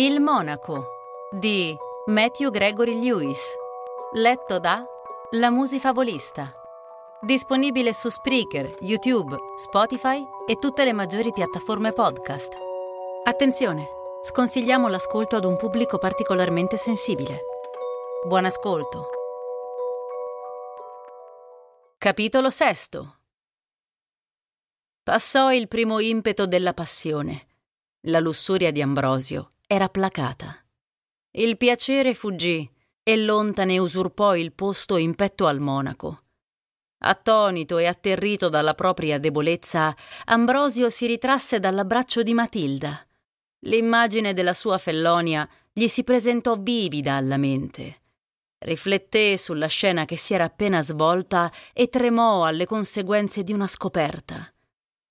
Il Monaco di Matthew Gregory Lewis, letto da La Musifavolista. Disponibile su Spreaker, YouTube, Spotify e tutte le maggiori piattaforme podcast. Attenzione, sconsigliamo l'ascolto ad un pubblico particolarmente sensibile. Buon ascolto. Capitolo VI Passò il primo impeto della passione, la lussuria di Ambrosio era placata. Il piacere fuggì e l'onta ne usurpò il posto in petto al monaco. Attonito e atterrito dalla propria debolezza, Ambrosio si ritrasse dall'abbraccio di Matilda. L'immagine della sua fellonia gli si presentò vivida alla mente. Rifletté sulla scena che si era appena svolta e tremò alle conseguenze di una scoperta.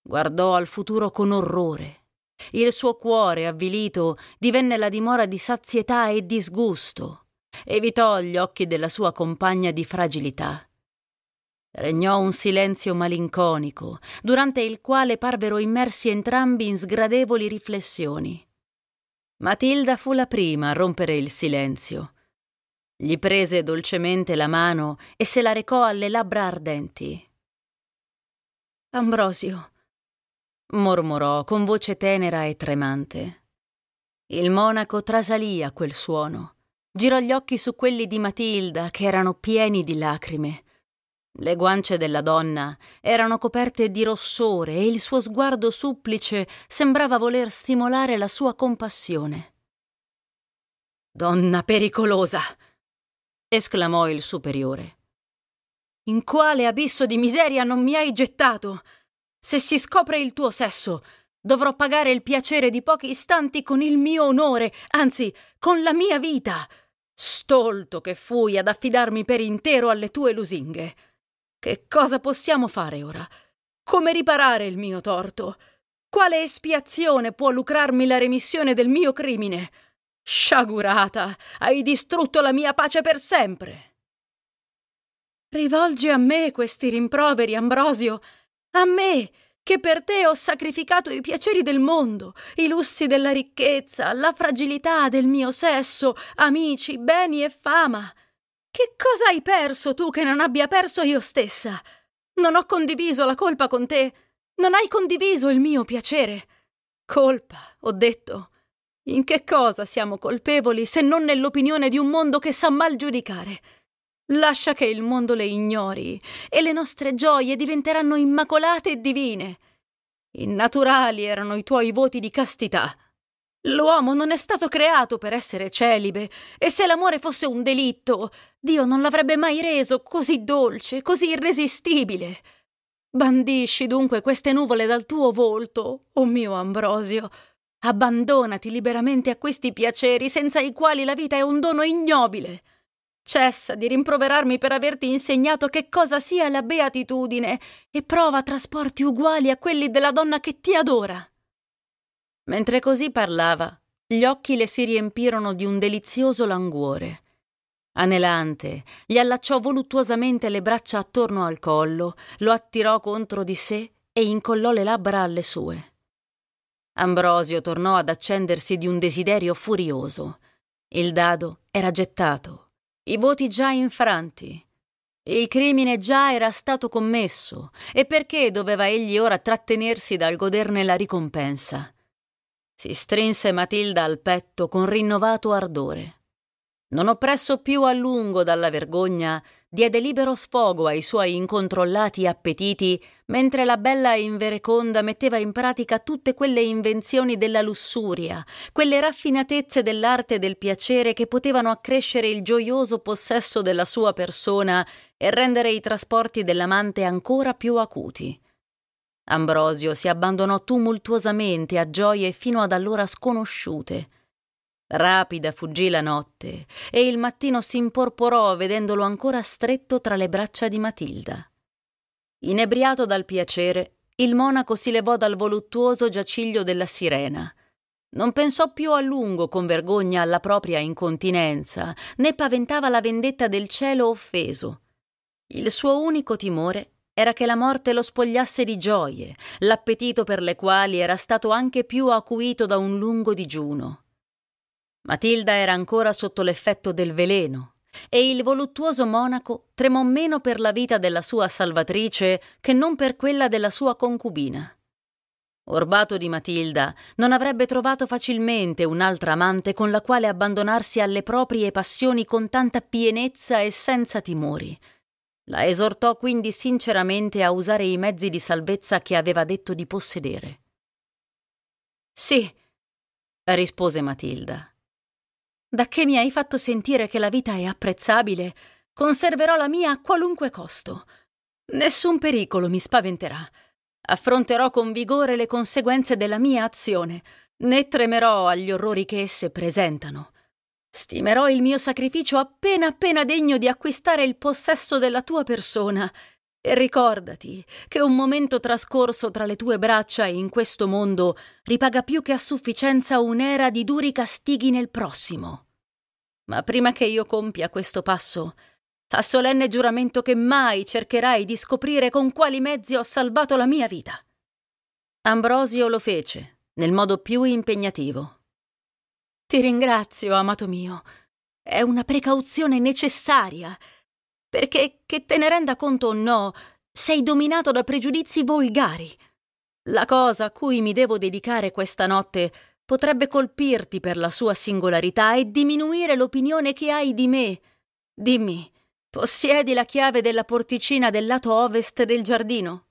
Guardò al futuro con orrore. Il suo cuore, avvilito, divenne la dimora di sazietà e disgusto. Evitò gli occhi della sua compagna di fragilità. Regnò un silenzio malinconico, durante il quale parvero immersi entrambi in sgradevoli riflessioni. Matilda fu la prima a rompere il silenzio. Gli prese dolcemente la mano e se la recò alle labbra ardenti. Ambrosio, mormorò con voce tenera e tremante. Il monaco trasalì a quel suono, girò gli occhi su quelli di Matilda che erano pieni di lacrime. Le guance della donna erano coperte di rossore e il suo sguardo supplice sembrava voler stimolare la sua compassione. Donna pericolosa! esclamò il superiore. In quale abisso di miseria non mi hai gettato? Se si scopre il tuo sesso, dovrò pagare il piacere di pochi istanti con il mio onore, anzi, con la mia vita. Stolto che fui ad affidarmi per intero alle tue lusinghe. Che cosa possiamo fare ora? Come riparare il mio torto? Quale espiazione può lucrarmi la remissione del mio crimine? Sciagurata, hai distrutto la mia pace per sempre. Rivolgi a me questi rimproveri, Ambrosio, a me, che per te ho sacrificato i piaceri del mondo, i lussi della ricchezza, la fragilità del mio sesso, amici, beni e fama. Che cosa hai perso tu che non abbia perso io stessa? Non ho condiviso la colpa con te, non hai condiviso il mio piacere. Colpa, ho detto. In che cosa siamo colpevoli se non nell'opinione di un mondo che sa mal giudicare? Lascia che il mondo le ignori e le nostre gioie diventeranno immacolate e divine. Innaturali erano i tuoi voti di castità. L'uomo non è stato creato per essere celibe, e se l'amore fosse un delitto, Dio non l'avrebbe mai reso così dolce, così irresistibile. Bandisci dunque queste nuvole dal tuo volto, o oh mio Ambrosio. Abbandonati liberamente a questi piaceri senza i quali la vita è un dono ignobile. Cessa di rimproverarmi per averti insegnato che cosa sia la beatitudine e prova trasporti uguali a quelli della donna che ti adora. Mentre così parlava, gli occhi le si riempirono di un delizioso languore. Anelante, gli allacciò voluttuosamente le braccia attorno al collo, lo attirò contro di sé e incollò le labbra alle sue. Ambrosio tornò ad accendersi di un desiderio furioso. Il dado era gettato i voti già infranti. Il crimine già era stato commesso e perché doveva egli ora trattenersi dal goderne la ricompensa? Si strinse Matilda al petto con rinnovato ardore. Non oppresso più a lungo dalla vergogna, diede libero sfogo ai suoi incontrollati appetiti, mentre la bella invereconda metteva in pratica tutte quelle invenzioni della lussuria, quelle raffinatezze dell'arte e del piacere che potevano accrescere il gioioso possesso della sua persona e rendere i trasporti dell'amante ancora più acuti. Ambrosio si abbandonò tumultuosamente a gioie fino ad allora sconosciute, Rapida fuggì la notte e il mattino s'imporporò vedendolo ancora stretto tra le braccia di Matilda. Inebriato dal piacere, il monaco si levò dal voluttuoso giaciglio della sirena. Non pensò più a lungo con vergogna alla propria incontinenza, né paventava la vendetta del cielo offeso. Il suo unico timore era che la morte lo spogliasse di gioie, l'appetito per le quali era stato anche più acuito da un lungo digiuno. Matilda era ancora sotto l'effetto del veleno e il voluttuoso monaco tremò meno per la vita della sua salvatrice che non per quella della sua concubina. Orbato di Matilda, non avrebbe trovato facilmente un'altra amante con la quale abbandonarsi alle proprie passioni con tanta pienezza e senza timori. La esortò quindi sinceramente a usare i mezzi di salvezza che aveva detto di possedere. Sì, rispose Matilda. Da che mi hai fatto sentire che la vita è apprezzabile, conserverò la mia a qualunque costo. Nessun pericolo mi spaventerà. Affronterò con vigore le conseguenze della mia azione, né tremerò agli orrori che esse presentano. Stimerò il mio sacrificio appena appena degno di acquistare il possesso della tua persona e ricordati che un momento trascorso tra le tue braccia e in questo mondo ripaga più che a sufficienza un'era di duri castighi nel prossimo. Ma prima che io compia questo passo, fa solenne giuramento che mai cercherai di scoprire con quali mezzi ho salvato la mia vita. Ambrosio lo fece, nel modo più impegnativo. Ti ringrazio, amato mio. È una precauzione necessaria perché, che te ne renda conto o no, sei dominato da pregiudizi volgari. La cosa a cui mi devo dedicare questa notte potrebbe colpirti per la sua singolarità e diminuire l'opinione che hai di me. Dimmi, possiedi la chiave della porticina del lato ovest del giardino?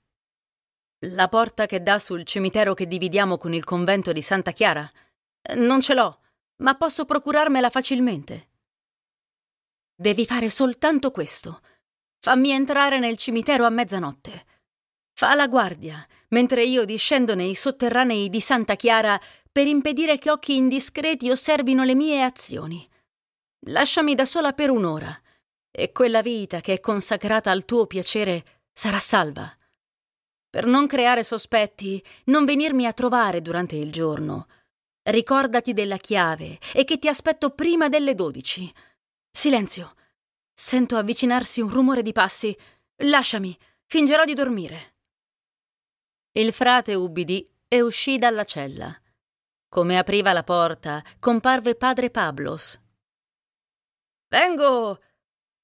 La porta che dà sul cimitero che dividiamo con il convento di Santa Chiara? Non ce l'ho, ma posso procurarmela facilmente. Devi fare soltanto questo. Fammi entrare nel cimitero a mezzanotte. Fa la guardia, mentre io discendo nei sotterranei di Santa Chiara per impedire che occhi indiscreti osservino le mie azioni. Lasciami da sola per un'ora, e quella vita che è consacrata al tuo piacere sarà salva. Per non creare sospetti, non venirmi a trovare durante il giorno. Ricordati della chiave e che ti aspetto prima delle dodici. Silenzio. Sento avvicinarsi un rumore di passi. Lasciami, fingerò di dormire. Il frate ubbidì e uscì dalla cella. Come apriva la porta, comparve padre Pablos. Vengo,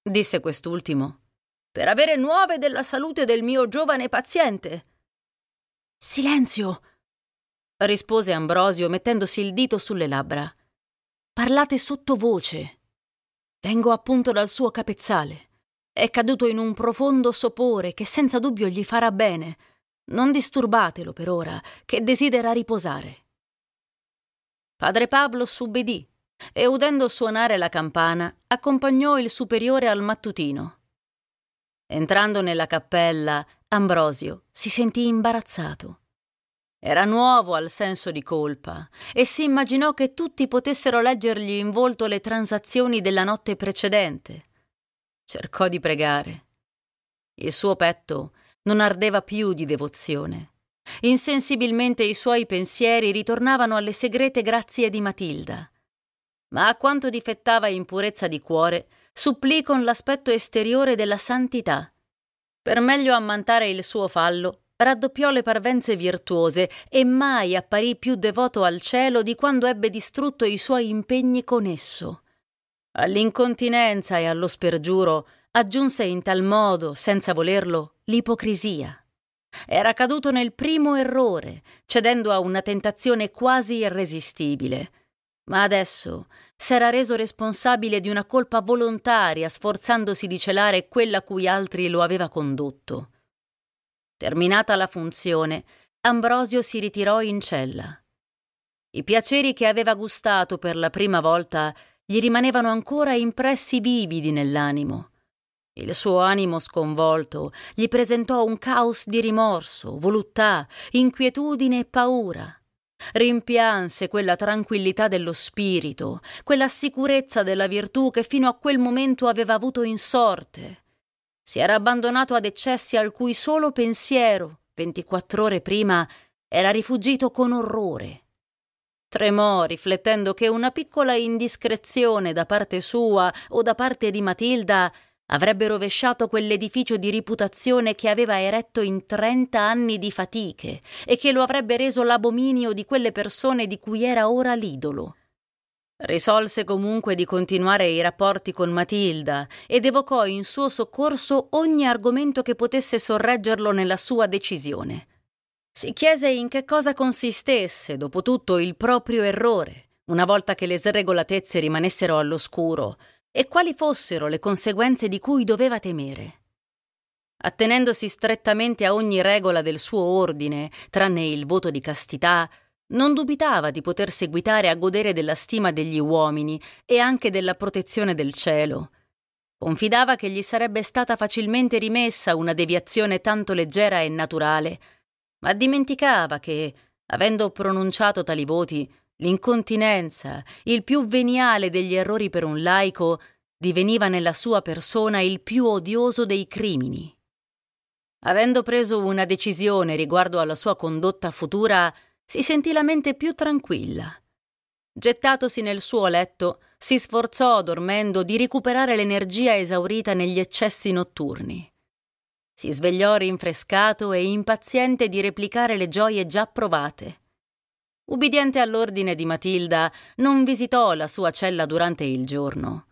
disse quest'ultimo, per avere nuove della salute del mio giovane paziente. Silenzio, rispose Ambrosio mettendosi il dito sulle labbra. Parlate sottovoce. Vengo appunto dal suo capezzale. È caduto in un profondo sopore che senza dubbio gli farà bene. Non disturbatelo per ora, che desidera riposare. Padre Pablo s'ubbidì e, udendo suonare la campana, accompagnò il superiore al mattutino. Entrando nella cappella, Ambrosio si sentì imbarazzato. Era nuovo al senso di colpa e si immaginò che tutti potessero leggergli in volto le transazioni della notte precedente. Cercò di pregare. Il suo petto non ardeva più di devozione. Insensibilmente i suoi pensieri ritornavano alle segrete grazie di Matilda. Ma a quanto difettava in purezza di cuore, supplì con l'aspetto esteriore della santità. Per meglio ammantare il suo fallo, raddoppiò le parvenze virtuose e mai apparì più devoto al cielo di quando ebbe distrutto i suoi impegni con esso. All'incontinenza e allo spergiuro aggiunse in tal modo, senza volerlo, l'ipocrisia. Era caduto nel primo errore, cedendo a una tentazione quasi irresistibile. Ma adesso s'era reso responsabile di una colpa volontaria, sforzandosi di celare quella cui altri lo aveva condotto. Terminata la funzione, Ambrosio si ritirò in cella. I piaceri che aveva gustato per la prima volta gli rimanevano ancora impressi vividi nell'animo. Il suo animo sconvolto gli presentò un caos di rimorso, voluttà, inquietudine e paura. Rimpianse quella tranquillità dello spirito, quella sicurezza della virtù che fino a quel momento aveva avuto in sorte, si era abbandonato ad eccessi al cui solo pensiero, 24 ore prima, era rifugito con orrore. Tremò riflettendo che una piccola indiscrezione da parte sua o da parte di Matilda avrebbe rovesciato quell'edificio di riputazione che aveva eretto in trenta anni di fatiche e che lo avrebbe reso l'abominio di quelle persone di cui era ora l'idolo. Risolse comunque di continuare i rapporti con Matilda ed evocò in suo soccorso ogni argomento che potesse sorreggerlo nella sua decisione. Si chiese in che cosa consistesse, dopo tutto, il proprio errore, una volta che le sregolatezze rimanessero all'oscuro, e quali fossero le conseguenze di cui doveva temere. Attenendosi strettamente a ogni regola del suo ordine, tranne il voto di castità, non dubitava di poter seguitare a godere della stima degli uomini e anche della protezione del cielo. Confidava che gli sarebbe stata facilmente rimessa una deviazione tanto leggera e naturale, ma dimenticava che, avendo pronunciato tali voti, l'incontinenza, il più veniale degli errori per un laico, diveniva nella sua persona il più odioso dei crimini. Avendo preso una decisione riguardo alla sua condotta futura, si sentì la mente più tranquilla. Gettatosi nel suo letto, si sforzò, dormendo, di recuperare l'energia esaurita negli eccessi notturni. Si svegliò rinfrescato e impaziente di replicare le gioie già provate. Ubbidiente all'ordine di Matilda, non visitò la sua cella durante il giorno.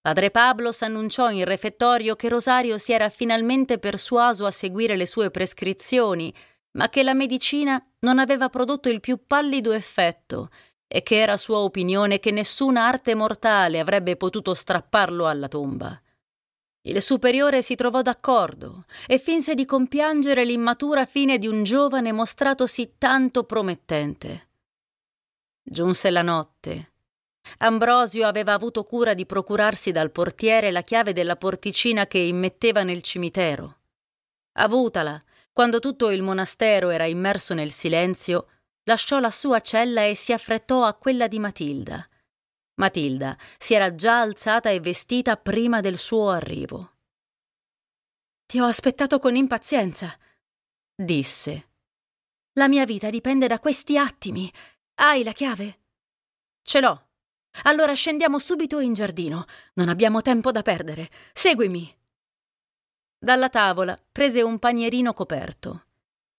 Padre Pablo s'annunciò in refettorio che Rosario si era finalmente persuaso a seguire le sue prescrizioni ma che la medicina non aveva prodotto il più pallido effetto e che era sua opinione che nessuna arte mortale avrebbe potuto strapparlo alla tomba. Il superiore si trovò d'accordo e finse di compiangere l'immatura fine di un giovane mostratosi tanto promettente. Giunse la notte. Ambrosio aveva avuto cura di procurarsi dal portiere la chiave della porticina che immetteva nel cimitero. Avutala, quando tutto il monastero era immerso nel silenzio, lasciò la sua cella e si affrettò a quella di Matilda. Matilda si era già alzata e vestita prima del suo arrivo. Ti ho aspettato con impazienza, disse. La mia vita dipende da questi attimi. Hai la chiave? Ce l'ho. Allora scendiamo subito in giardino. Non abbiamo tempo da perdere. Seguimi. Dalla tavola prese un panierino coperto.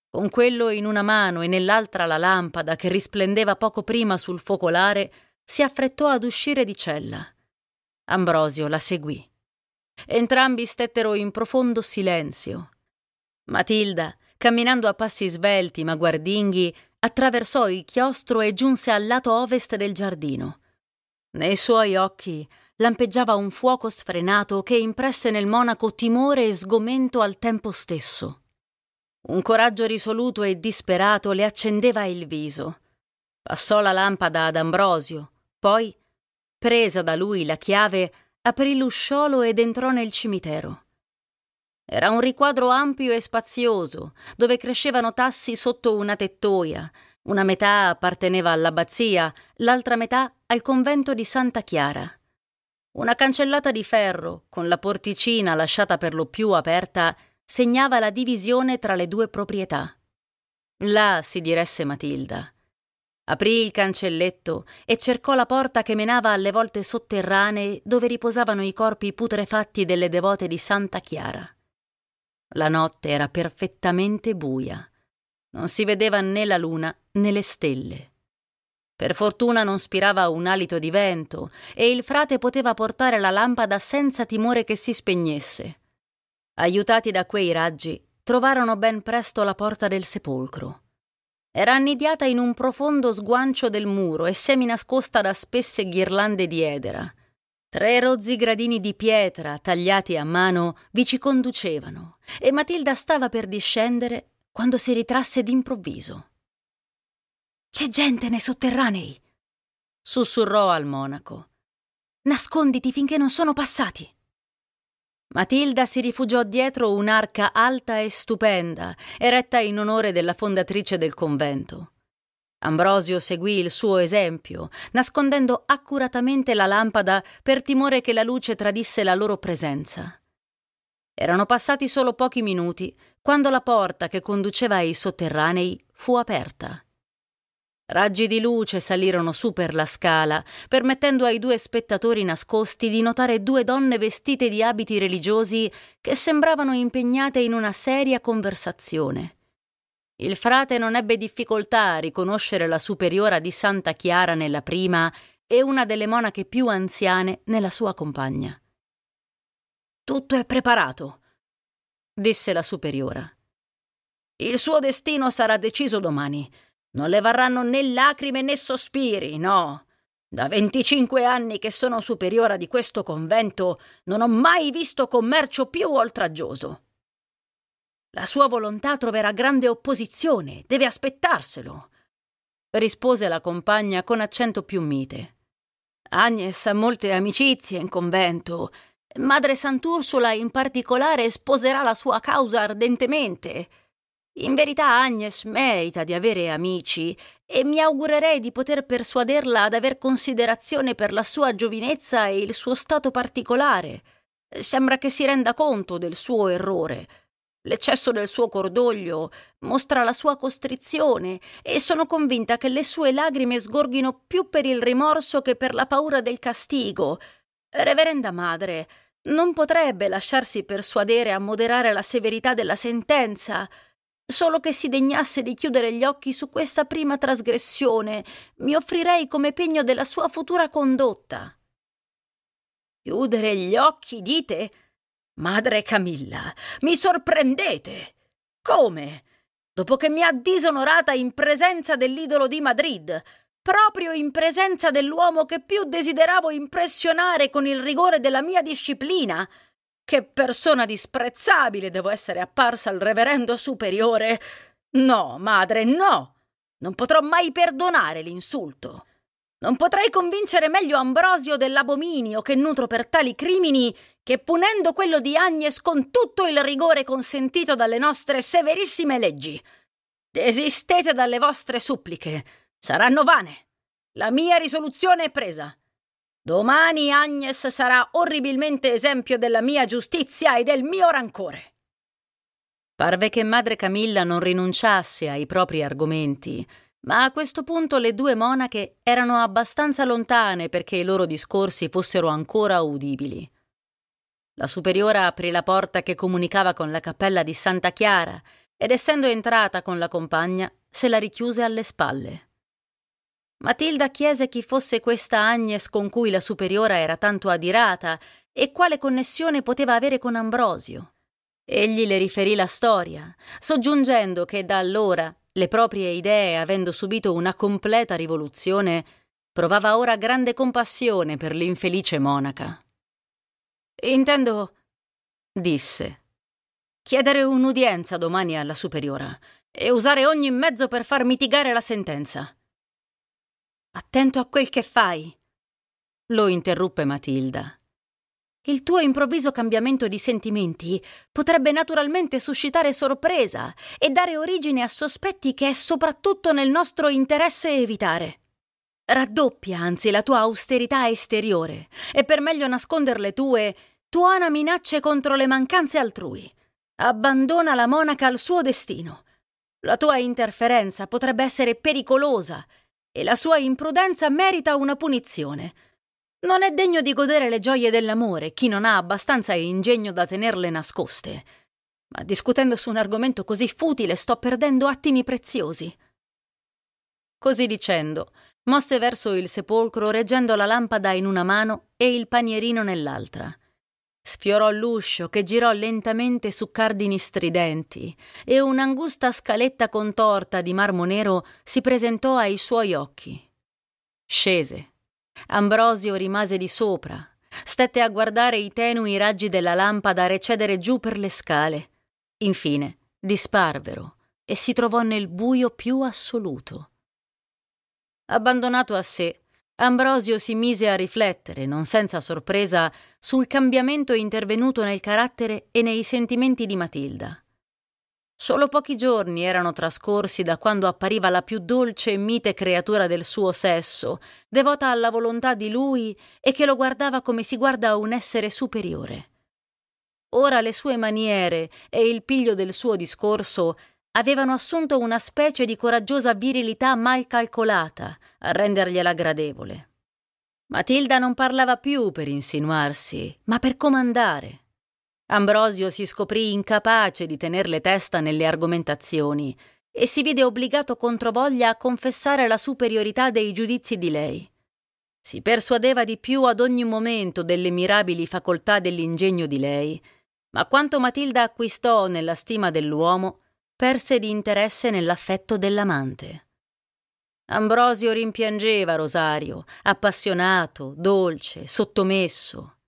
Con quello in una mano e nell'altra la lampada che risplendeva poco prima sul focolare, si affrettò ad uscire di cella. Ambrosio la seguì. Entrambi stettero in profondo silenzio. Matilda, camminando a passi svelti ma guardinghi, attraversò il chiostro e giunse al lato ovest del giardino. Nei suoi occhi lampeggiava un fuoco sfrenato che impresse nel monaco timore e sgomento al tempo stesso. Un coraggio risoluto e disperato le accendeva il viso. Passò la lampada ad Ambrosio, poi, presa da lui la chiave, aprì l'usciolo ed entrò nel cimitero. Era un riquadro ampio e spazioso, dove crescevano tassi sotto una tettoia. Una metà apparteneva all'abbazia, l'altra metà al convento di Santa Chiara. Una cancellata di ferro, con la porticina lasciata per lo più aperta, segnava la divisione tra le due proprietà. Là si diresse Matilda. Aprì il cancelletto e cercò la porta che menava alle volte sotterranee dove riposavano i corpi putrefatti delle devote di Santa Chiara. La notte era perfettamente buia. Non si vedeva né la luna né le stelle. Per fortuna non spirava un alito di vento e il frate poteva portare la lampada senza timore che si spegnesse. Aiutati da quei raggi, trovarono ben presto la porta del sepolcro. Era annidiata in un profondo sguancio del muro e semi nascosta da spesse ghirlande di edera. Tre rozzi gradini di pietra, tagliati a mano, vi ci conducevano e Matilda stava per discendere quando si ritrasse d'improvviso. C'è gente nei sotterranei! sussurrò al monaco. Nasconditi finché non sono passati! Matilda si rifugiò dietro un'arca alta e stupenda, eretta in onore della fondatrice del convento. Ambrosio seguì il suo esempio, nascondendo accuratamente la lampada per timore che la luce tradisse la loro presenza. Erano passati solo pochi minuti quando la porta che conduceva ai sotterranei fu aperta. Raggi di luce salirono su per la scala, permettendo ai due spettatori nascosti di notare due donne vestite di abiti religiosi che sembravano impegnate in una seria conversazione. Il frate non ebbe difficoltà a riconoscere la superiora di Santa Chiara nella prima e una delle monache più anziane nella sua compagna. Tutto è preparato, disse la superiora. Il suo destino sarà deciso domani non le varranno né lacrime né sospiri, no. Da venticinque anni che sono superiora di questo convento non ho mai visto commercio più oltraggioso. La sua volontà troverà grande opposizione, deve aspettarselo, rispose la compagna con accento più mite. Agnes ha molte amicizie in convento. Madre Sant'Ursula in particolare sposerà la sua causa ardentemente. In verità Agnes merita di avere amici e mi augurerei di poter persuaderla ad aver considerazione per la sua giovinezza e il suo stato particolare. Sembra che si renda conto del suo errore. L'eccesso del suo cordoglio mostra la sua costrizione e sono convinta che le sue lagrime sgorghino più per il rimorso che per la paura del castigo. Reverenda madre, non potrebbe lasciarsi persuadere a moderare la severità della sentenza. Solo che si degnasse di chiudere gli occhi su questa prima trasgressione, mi offrirei come pegno della sua futura condotta. Chiudere gli occhi, dite? Madre Camilla, mi sorprendete! Come? Dopo che mi ha disonorata in presenza dell'idolo di Madrid, proprio in presenza dell'uomo che più desideravo impressionare con il rigore della mia disciplina, che persona disprezzabile devo essere apparsa al reverendo superiore! No, madre, no! Non potrò mai perdonare l'insulto. Non potrei convincere meglio Ambrosio dell'abominio che nutro per tali crimini che punendo quello di Agnes con tutto il rigore consentito dalle nostre severissime leggi. Desistete dalle vostre suppliche. Saranno vane. La mia risoluzione è presa. Domani Agnes sarà orribilmente esempio della mia giustizia e del mio rancore. Parve che madre Camilla non rinunciasse ai propri argomenti, ma a questo punto le due monache erano abbastanza lontane perché i loro discorsi fossero ancora udibili. La superiora aprì la porta che comunicava con la cappella di Santa Chiara ed essendo entrata con la compagna se la richiuse alle spalle. Matilda chiese chi fosse questa Agnes con cui la superiora era tanto adirata e quale connessione poteva avere con Ambrosio. Egli le riferì la storia, soggiungendo che da allora le proprie idee, avendo subito una completa rivoluzione, provava ora grande compassione per l'infelice monaca. Intendo, disse, chiedere un'udienza domani alla superiora e usare ogni mezzo per far mitigare la sentenza. Attento a quel che fai, lo interruppe Matilda. Il tuo improvviso cambiamento di sentimenti potrebbe naturalmente suscitare sorpresa e dare origine a sospetti che è soprattutto nel nostro interesse evitare. Raddoppia anzi la tua austerità esteriore e per meglio nasconderle tue, tuona minacce contro le mancanze altrui. Abbandona la monaca al suo destino. La tua interferenza potrebbe essere pericolosa e la sua imprudenza merita una punizione. Non è degno di godere le gioie dell'amore chi non ha abbastanza ingegno da tenerle nascoste. Ma discutendo su un argomento così futile sto perdendo attimi preziosi. Così dicendo, mosse verso il sepolcro reggendo la lampada in una mano e il panierino nell'altra. Sfiorò l'uscio che girò lentamente su cardini stridenti e un'angusta scaletta contorta di marmo nero si presentò ai suoi occhi. Scese. Ambrosio rimase di sopra, stette a guardare i tenui raggi della lampada recedere giù per le scale. Infine disparvero e si trovò nel buio più assoluto. Abbandonato a sé, Ambrosio si mise a riflettere, non senza sorpresa, sul cambiamento intervenuto nel carattere e nei sentimenti di Matilda. Solo pochi giorni erano trascorsi da quando appariva la più dolce e mite creatura del suo sesso, devota alla volontà di lui e che lo guardava come si guarda un essere superiore. Ora le sue maniere e il piglio del suo discorso avevano assunto una specie di coraggiosa virilità mal calcolata a rendergliela gradevole. Matilda non parlava più per insinuarsi, ma per comandare. Ambrosio si scoprì incapace di tenerle testa nelle argomentazioni e si vide obbligato controvoglia a confessare la superiorità dei giudizi di lei. Si persuadeva di più ad ogni momento delle mirabili facoltà dell'ingegno di lei, ma quanto Matilda acquistò nella stima dell'uomo perse di interesse nell'affetto dell'amante. Ambrosio rimpiangeva Rosario, appassionato, dolce, sottomesso.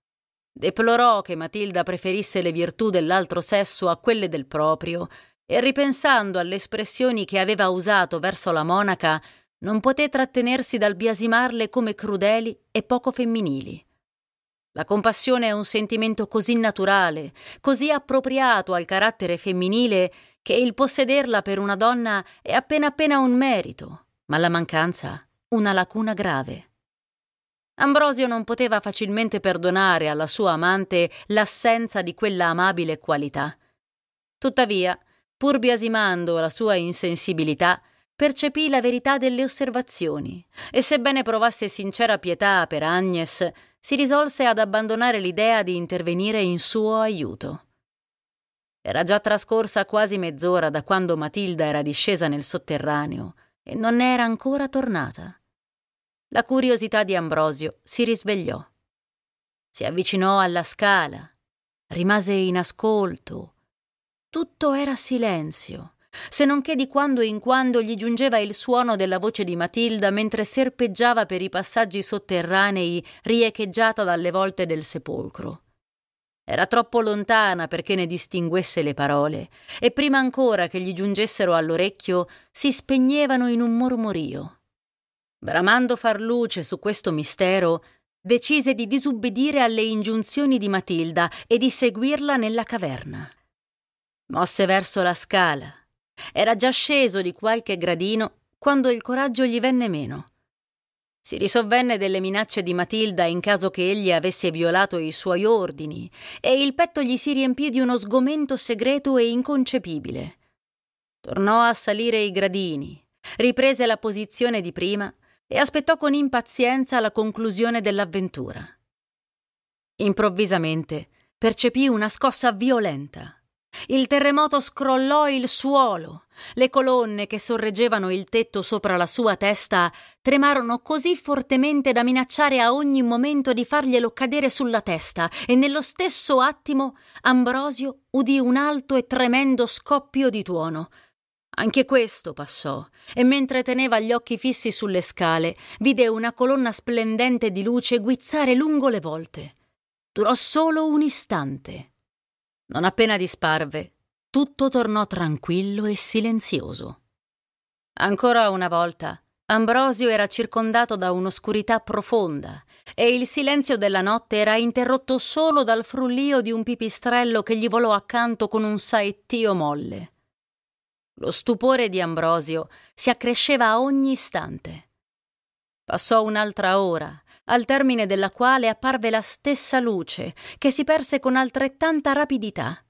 Deplorò che Matilda preferisse le virtù dell'altro sesso a quelle del proprio e ripensando alle espressioni che aveva usato verso la monaca, non poté trattenersi dal biasimarle come crudeli e poco femminili. La compassione è un sentimento così naturale, così appropriato al carattere femminile, che il possederla per una donna è appena appena un merito, ma la mancanza una lacuna grave. Ambrosio non poteva facilmente perdonare alla sua amante l'assenza di quella amabile qualità. Tuttavia, pur biasimando la sua insensibilità, percepì la verità delle osservazioni e sebbene provasse sincera pietà per Agnes, si risolse ad abbandonare l'idea di intervenire in suo aiuto. Era già trascorsa quasi mezz'ora da quando Matilda era discesa nel sotterraneo e non era ancora tornata. La curiosità di Ambrosio si risvegliò. Si avvicinò alla scala, rimase in ascolto. Tutto era silenzio, se non che di quando in quando gli giungeva il suono della voce di Matilda mentre serpeggiava per i passaggi sotterranei riecheggiata dalle volte del sepolcro. Era troppo lontana perché ne distinguesse le parole, e prima ancora che gli giungessero all'orecchio si spegnevano in un mormorio. Bramando far luce su questo mistero, decise di disubbidire alle ingiunzioni di Matilda e di seguirla nella caverna. Mosse verso la scala. Era già sceso di qualche gradino quando il coraggio gli venne meno si risovvenne delle minacce di Matilda in caso che egli avesse violato i suoi ordini e il petto gli si riempì di uno sgomento segreto e inconcepibile. Tornò a salire i gradini, riprese la posizione di prima e aspettò con impazienza la conclusione dell'avventura. Improvvisamente percepì una scossa violenta. Il terremoto scrollò il suolo. Le colonne che sorreggevano il tetto sopra la sua testa tremarono così fortemente da minacciare a ogni momento di farglielo cadere sulla testa e nello stesso attimo Ambrosio udì un alto e tremendo scoppio di tuono. Anche questo passò, e mentre teneva gli occhi fissi sulle scale, vide una colonna splendente di luce guizzare lungo le volte. Durò solo un istante non appena disparve, tutto tornò tranquillo e silenzioso. Ancora una volta, Ambrosio era circondato da un'oscurità profonda e il silenzio della notte era interrotto solo dal frullio di un pipistrello che gli volò accanto con un saettio molle. Lo stupore di Ambrosio si accresceva a ogni istante. Passò un'altra ora al termine della quale apparve la stessa luce, che si perse con altrettanta rapidità.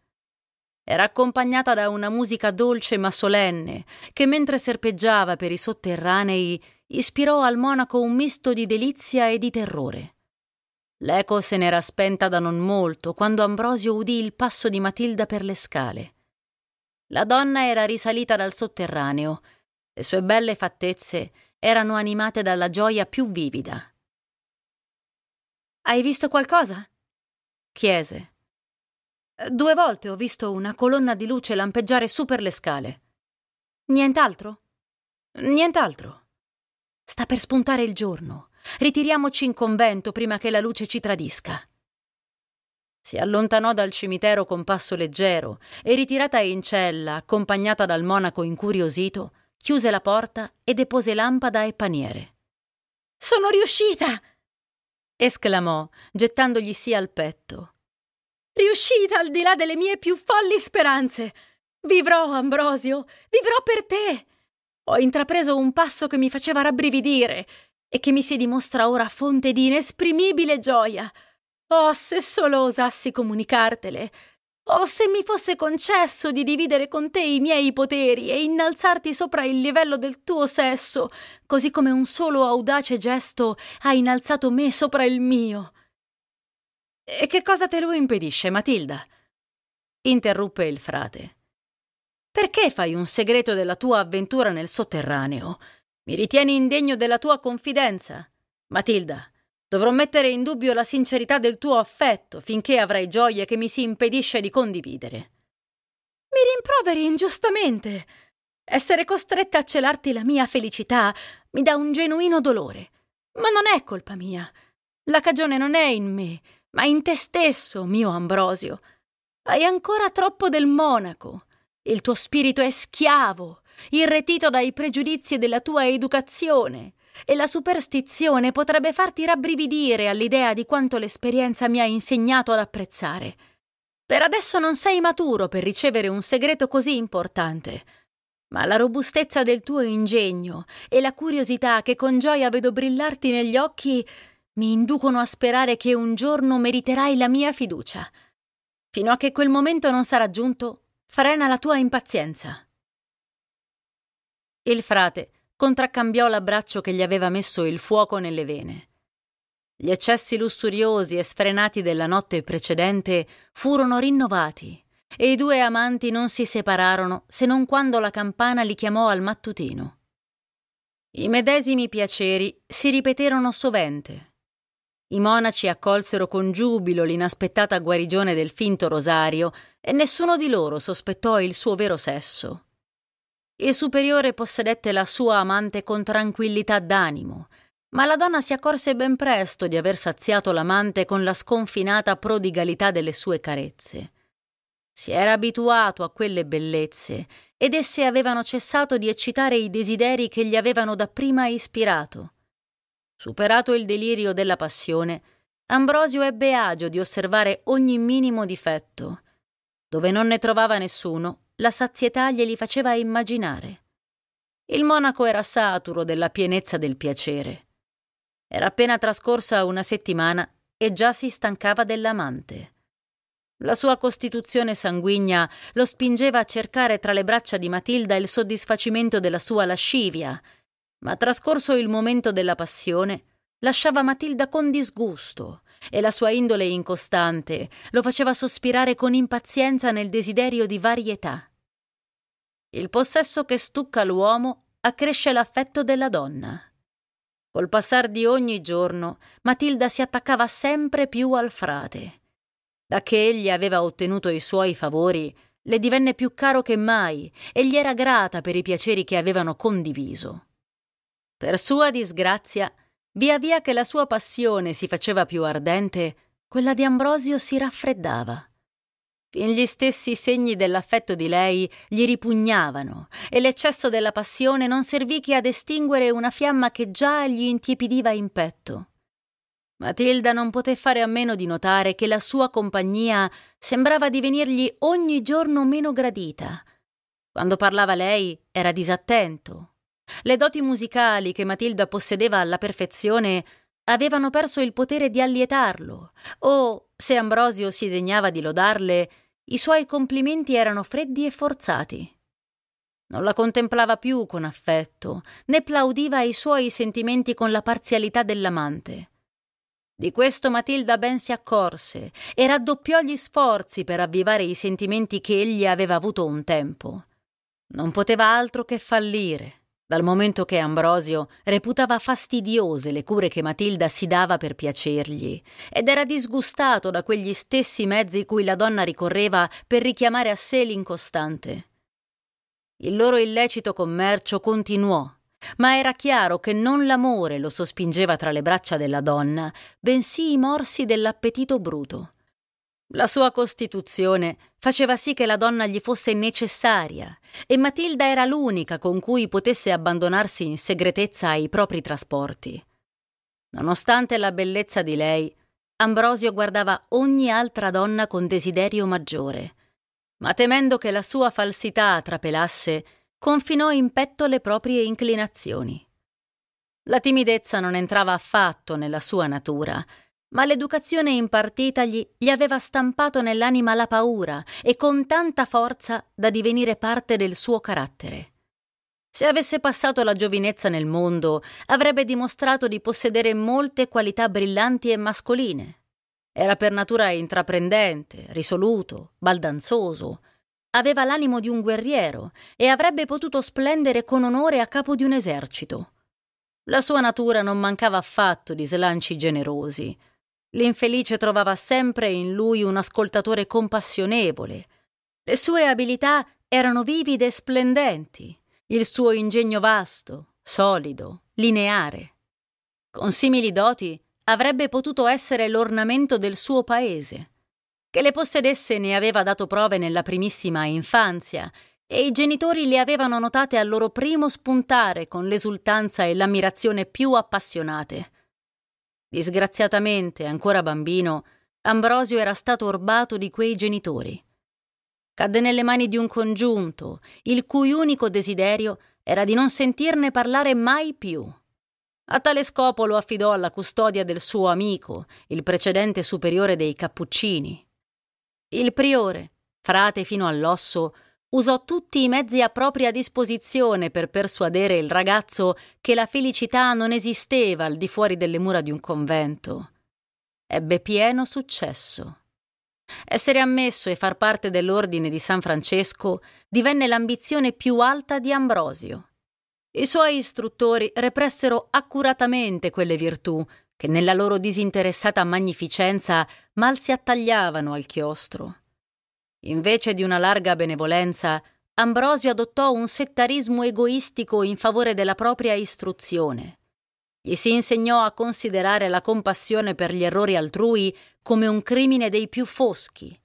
Era accompagnata da una musica dolce ma solenne, che mentre serpeggiava per i sotterranei ispirò al monaco un misto di delizia e di terrore. L'eco se n'era spenta da non molto quando Ambrosio udì il passo di Matilda per le scale. La donna era risalita dal sotterraneo, le sue belle fattezze erano animate dalla gioia più vivida. Hai visto qualcosa? Chiese. Due volte ho visto una colonna di luce lampeggiare su per le scale. Nient'altro? Nient'altro. Sta per spuntare il giorno. Ritiriamoci in convento prima che la luce ci tradisca. Si allontanò dal cimitero con passo leggero e, ritirata in cella, accompagnata dal monaco incuriosito, chiuse la porta e depose lampada e paniere. Sono riuscita! esclamò, gettandogli sì al petto. Riuscita al di là delle mie più folli speranze. Vivrò, Ambrosio, vivrò per te. Ho intrapreso un passo che mi faceva rabbrividire e che mi si dimostra ora fonte di inesprimibile gioia. Oh, se solo osassi comunicartele, Oh, se mi fosse concesso di dividere con te i miei poteri e innalzarti sopra il livello del tuo sesso, così come un solo audace gesto ha innalzato me sopra il mio. E che cosa te lo impedisce, Matilda? interruppe il frate. Perché fai un segreto della tua avventura nel sotterraneo? Mi ritieni indegno della tua confidenza? Matilda, Dovrò mettere in dubbio la sincerità del tuo affetto finché avrai gioie che mi si impedisce di condividere. Mi rimproveri ingiustamente. Essere costretta a celarti la mia felicità mi dà un genuino dolore. Ma non è colpa mia. La cagione non è in me, ma in te stesso, mio Ambrosio. Hai ancora troppo del monaco. Il tuo spirito è schiavo, irretito dai pregiudizi della tua educazione e la superstizione potrebbe farti rabbrividire all'idea di quanto l'esperienza mi ha insegnato ad apprezzare. Per adesso non sei maturo per ricevere un segreto così importante, ma la robustezza del tuo ingegno e la curiosità che con gioia vedo brillarti negli occhi mi inducono a sperare che un giorno meriterai la mia fiducia. Fino a che quel momento non sarà giunto, frena la tua impazienza. Il frate contraccambiò l'abbraccio che gli aveva messo il fuoco nelle vene. Gli eccessi lussuriosi e sfrenati della notte precedente furono rinnovati e i due amanti non si separarono se non quando la campana li chiamò al mattutino. I medesimi piaceri si ripeterono sovente. I monaci accolsero con giubilo l'inaspettata guarigione del finto rosario e nessuno di loro sospettò il suo vero sesso. Il superiore possedette la sua amante con tranquillità d'animo, ma la donna si accorse ben presto di aver saziato l'amante con la sconfinata prodigalità delle sue carezze. Si era abituato a quelle bellezze ed esse avevano cessato di eccitare i desideri che gli avevano dapprima ispirato. Superato il delirio della passione, Ambrosio ebbe agio di osservare ogni minimo difetto. Dove non ne trovava nessuno, la sazietà glieli faceva immaginare. Il monaco era saturo della pienezza del piacere. Era appena trascorsa una settimana e già si stancava dell'amante. La sua costituzione sanguigna lo spingeva a cercare tra le braccia di Matilda il soddisfacimento della sua lascivia, ma trascorso il momento della passione, lasciava Matilda con disgusto, e la sua indole incostante lo faceva sospirare con impazienza nel desiderio di varietà. Il possesso che stucca l'uomo accresce l'affetto della donna. Col passar di ogni giorno, Matilda si attaccava sempre più al frate. Da che egli aveva ottenuto i suoi favori, le divenne più caro che mai e gli era grata per i piaceri che avevano condiviso. Per sua disgrazia, Via via che la sua passione si faceva più ardente, quella di Ambrosio si raffreddava. Fin gli stessi segni dell'affetto di lei gli ripugnavano e l'eccesso della passione non servì che ad estinguere una fiamma che già gli intiepidiva in petto. Matilda non poté fare a meno di notare che la sua compagnia sembrava divenirgli ogni giorno meno gradita. Quando parlava lei era disattento, le doti musicali che Matilda possedeva alla perfezione avevano perso il potere di allietarlo, o, se Ambrosio si degnava di lodarle, i suoi complimenti erano freddi e forzati. Non la contemplava più con affetto, né plaudiva i suoi sentimenti con la parzialità dell'amante. Di questo Matilda ben si accorse e raddoppiò gli sforzi per avvivare i sentimenti che egli aveva avuto un tempo. Non poteva altro che fallire dal momento che Ambrosio reputava fastidiose le cure che Matilda si dava per piacergli ed era disgustato da quegli stessi mezzi cui la donna ricorreva per richiamare a sé l'incostante. Il loro illecito commercio continuò, ma era chiaro che non l'amore lo sospingeva tra le braccia della donna, bensì i morsi dell'appetito bruto la sua costituzione faceva sì che la donna gli fosse necessaria e Matilda era l'unica con cui potesse abbandonarsi in segretezza ai propri trasporti. Nonostante la bellezza di lei, Ambrosio guardava ogni altra donna con desiderio maggiore, ma temendo che la sua falsità trapelasse, confinò in petto le proprie inclinazioni. La timidezza non entrava affatto nella sua natura ma l'educazione impartitagli gli aveva stampato nell'anima la paura e con tanta forza da divenire parte del suo carattere. Se avesse passato la giovinezza nel mondo, avrebbe dimostrato di possedere molte qualità brillanti e mascoline. Era per natura intraprendente, risoluto, baldanzoso. Aveva l'animo di un guerriero e avrebbe potuto splendere con onore a capo di un esercito. La sua natura non mancava affatto di slanci generosi, L'infelice trovava sempre in lui un ascoltatore compassionevole. Le sue abilità erano vivide e splendenti, il suo ingegno vasto, solido, lineare. Con simili doti avrebbe potuto essere l'ornamento del suo paese. Che le possedesse ne aveva dato prove nella primissima infanzia e i genitori le avevano notate al loro primo spuntare con l'esultanza e l'ammirazione più appassionate. Disgraziatamente, ancora bambino, Ambrosio era stato orbato di quei genitori. Cadde nelle mani di un congiunto, il cui unico desiderio era di non sentirne parlare mai più. A tale scopo lo affidò alla custodia del suo amico, il precedente superiore dei Cappuccini. Il priore, frate fino all'osso, usò tutti i mezzi a propria disposizione per persuadere il ragazzo che la felicità non esisteva al di fuori delle mura di un convento. Ebbe pieno successo. Essere ammesso e far parte dell'ordine di San Francesco divenne l'ambizione più alta di Ambrosio. I suoi istruttori repressero accuratamente quelle virtù che nella loro disinteressata magnificenza mal si attagliavano al chiostro. Invece di una larga benevolenza, Ambrosio adottò un settarismo egoistico in favore della propria istruzione. Gli si insegnò a considerare la compassione per gli errori altrui come un crimine dei più foschi.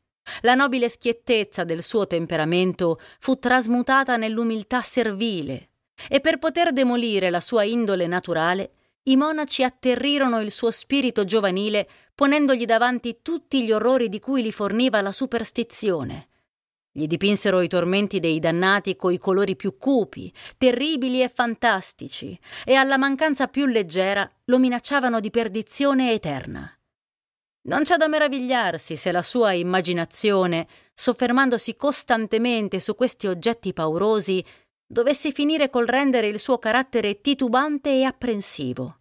La nobile schiettezza del suo temperamento fu trasmutata nell'umiltà servile e per poter demolire la sua indole naturale i monaci atterrirono il suo spirito giovanile ponendogli davanti tutti gli orrori di cui li forniva la superstizione. Gli dipinsero i tormenti dei dannati coi colori più cupi, terribili e fantastici, e alla mancanza più leggera lo minacciavano di perdizione eterna. Non c'è da meravigliarsi se la sua immaginazione, soffermandosi costantemente su questi oggetti paurosi, dovesse finire col rendere il suo carattere titubante e apprensivo.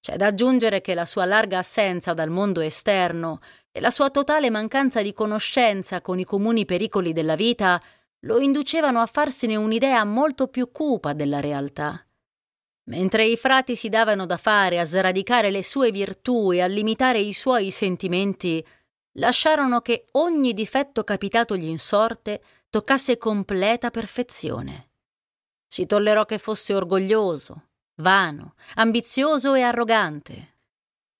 C'è da aggiungere che la sua larga assenza dal mondo esterno e la sua totale mancanza di conoscenza con i comuni pericoli della vita lo inducevano a farsene un'idea molto più cupa della realtà. Mentre i frati si davano da fare a sradicare le sue virtù e a limitare i suoi sentimenti, lasciarono che ogni difetto capitatogli in sorte toccasse completa perfezione. Si tollerò che fosse orgoglioso, vano, ambizioso e arrogante.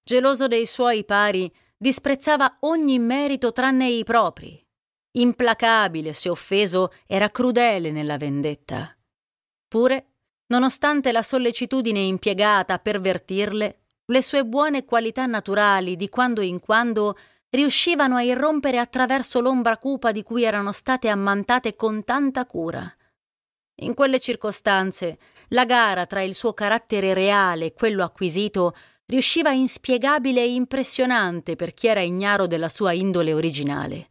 Geloso dei suoi pari, disprezzava ogni merito tranne i propri. Implacabile, se offeso, era crudele nella vendetta. Pure, nonostante la sollecitudine impiegata a pervertirle, le sue buone qualità naturali di quando in quando riuscivano a irrompere attraverso l'ombra cupa di cui erano state ammantate con tanta cura. In quelle circostanze la gara tra il suo carattere reale e quello acquisito riusciva inspiegabile e impressionante per chi era ignaro della sua indole originale.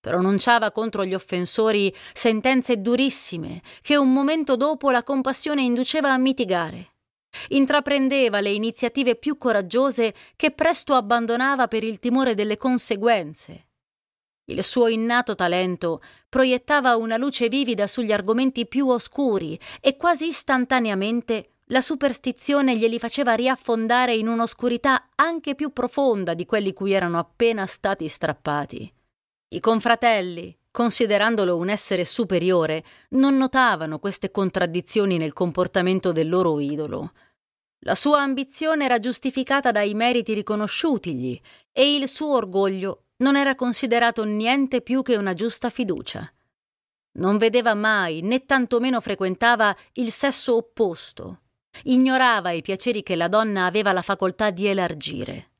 Pronunciava contro gli offensori sentenze durissime che un momento dopo la compassione induceva a mitigare. Intraprendeva le iniziative più coraggiose che presto abbandonava per il timore delle conseguenze il suo innato talento proiettava una luce vivida sugli argomenti più oscuri e quasi istantaneamente la superstizione glieli faceva riaffondare in un'oscurità anche più profonda di quelli cui erano appena stati strappati. I confratelli, considerandolo un essere superiore, non notavano queste contraddizioni nel comportamento del loro idolo. La sua ambizione era giustificata dai meriti riconosciutigli e il suo orgoglio non era considerato niente più che una giusta fiducia. Non vedeva mai, né tantomeno frequentava, il sesso opposto. Ignorava i piaceri che la donna aveva la facoltà di elargire.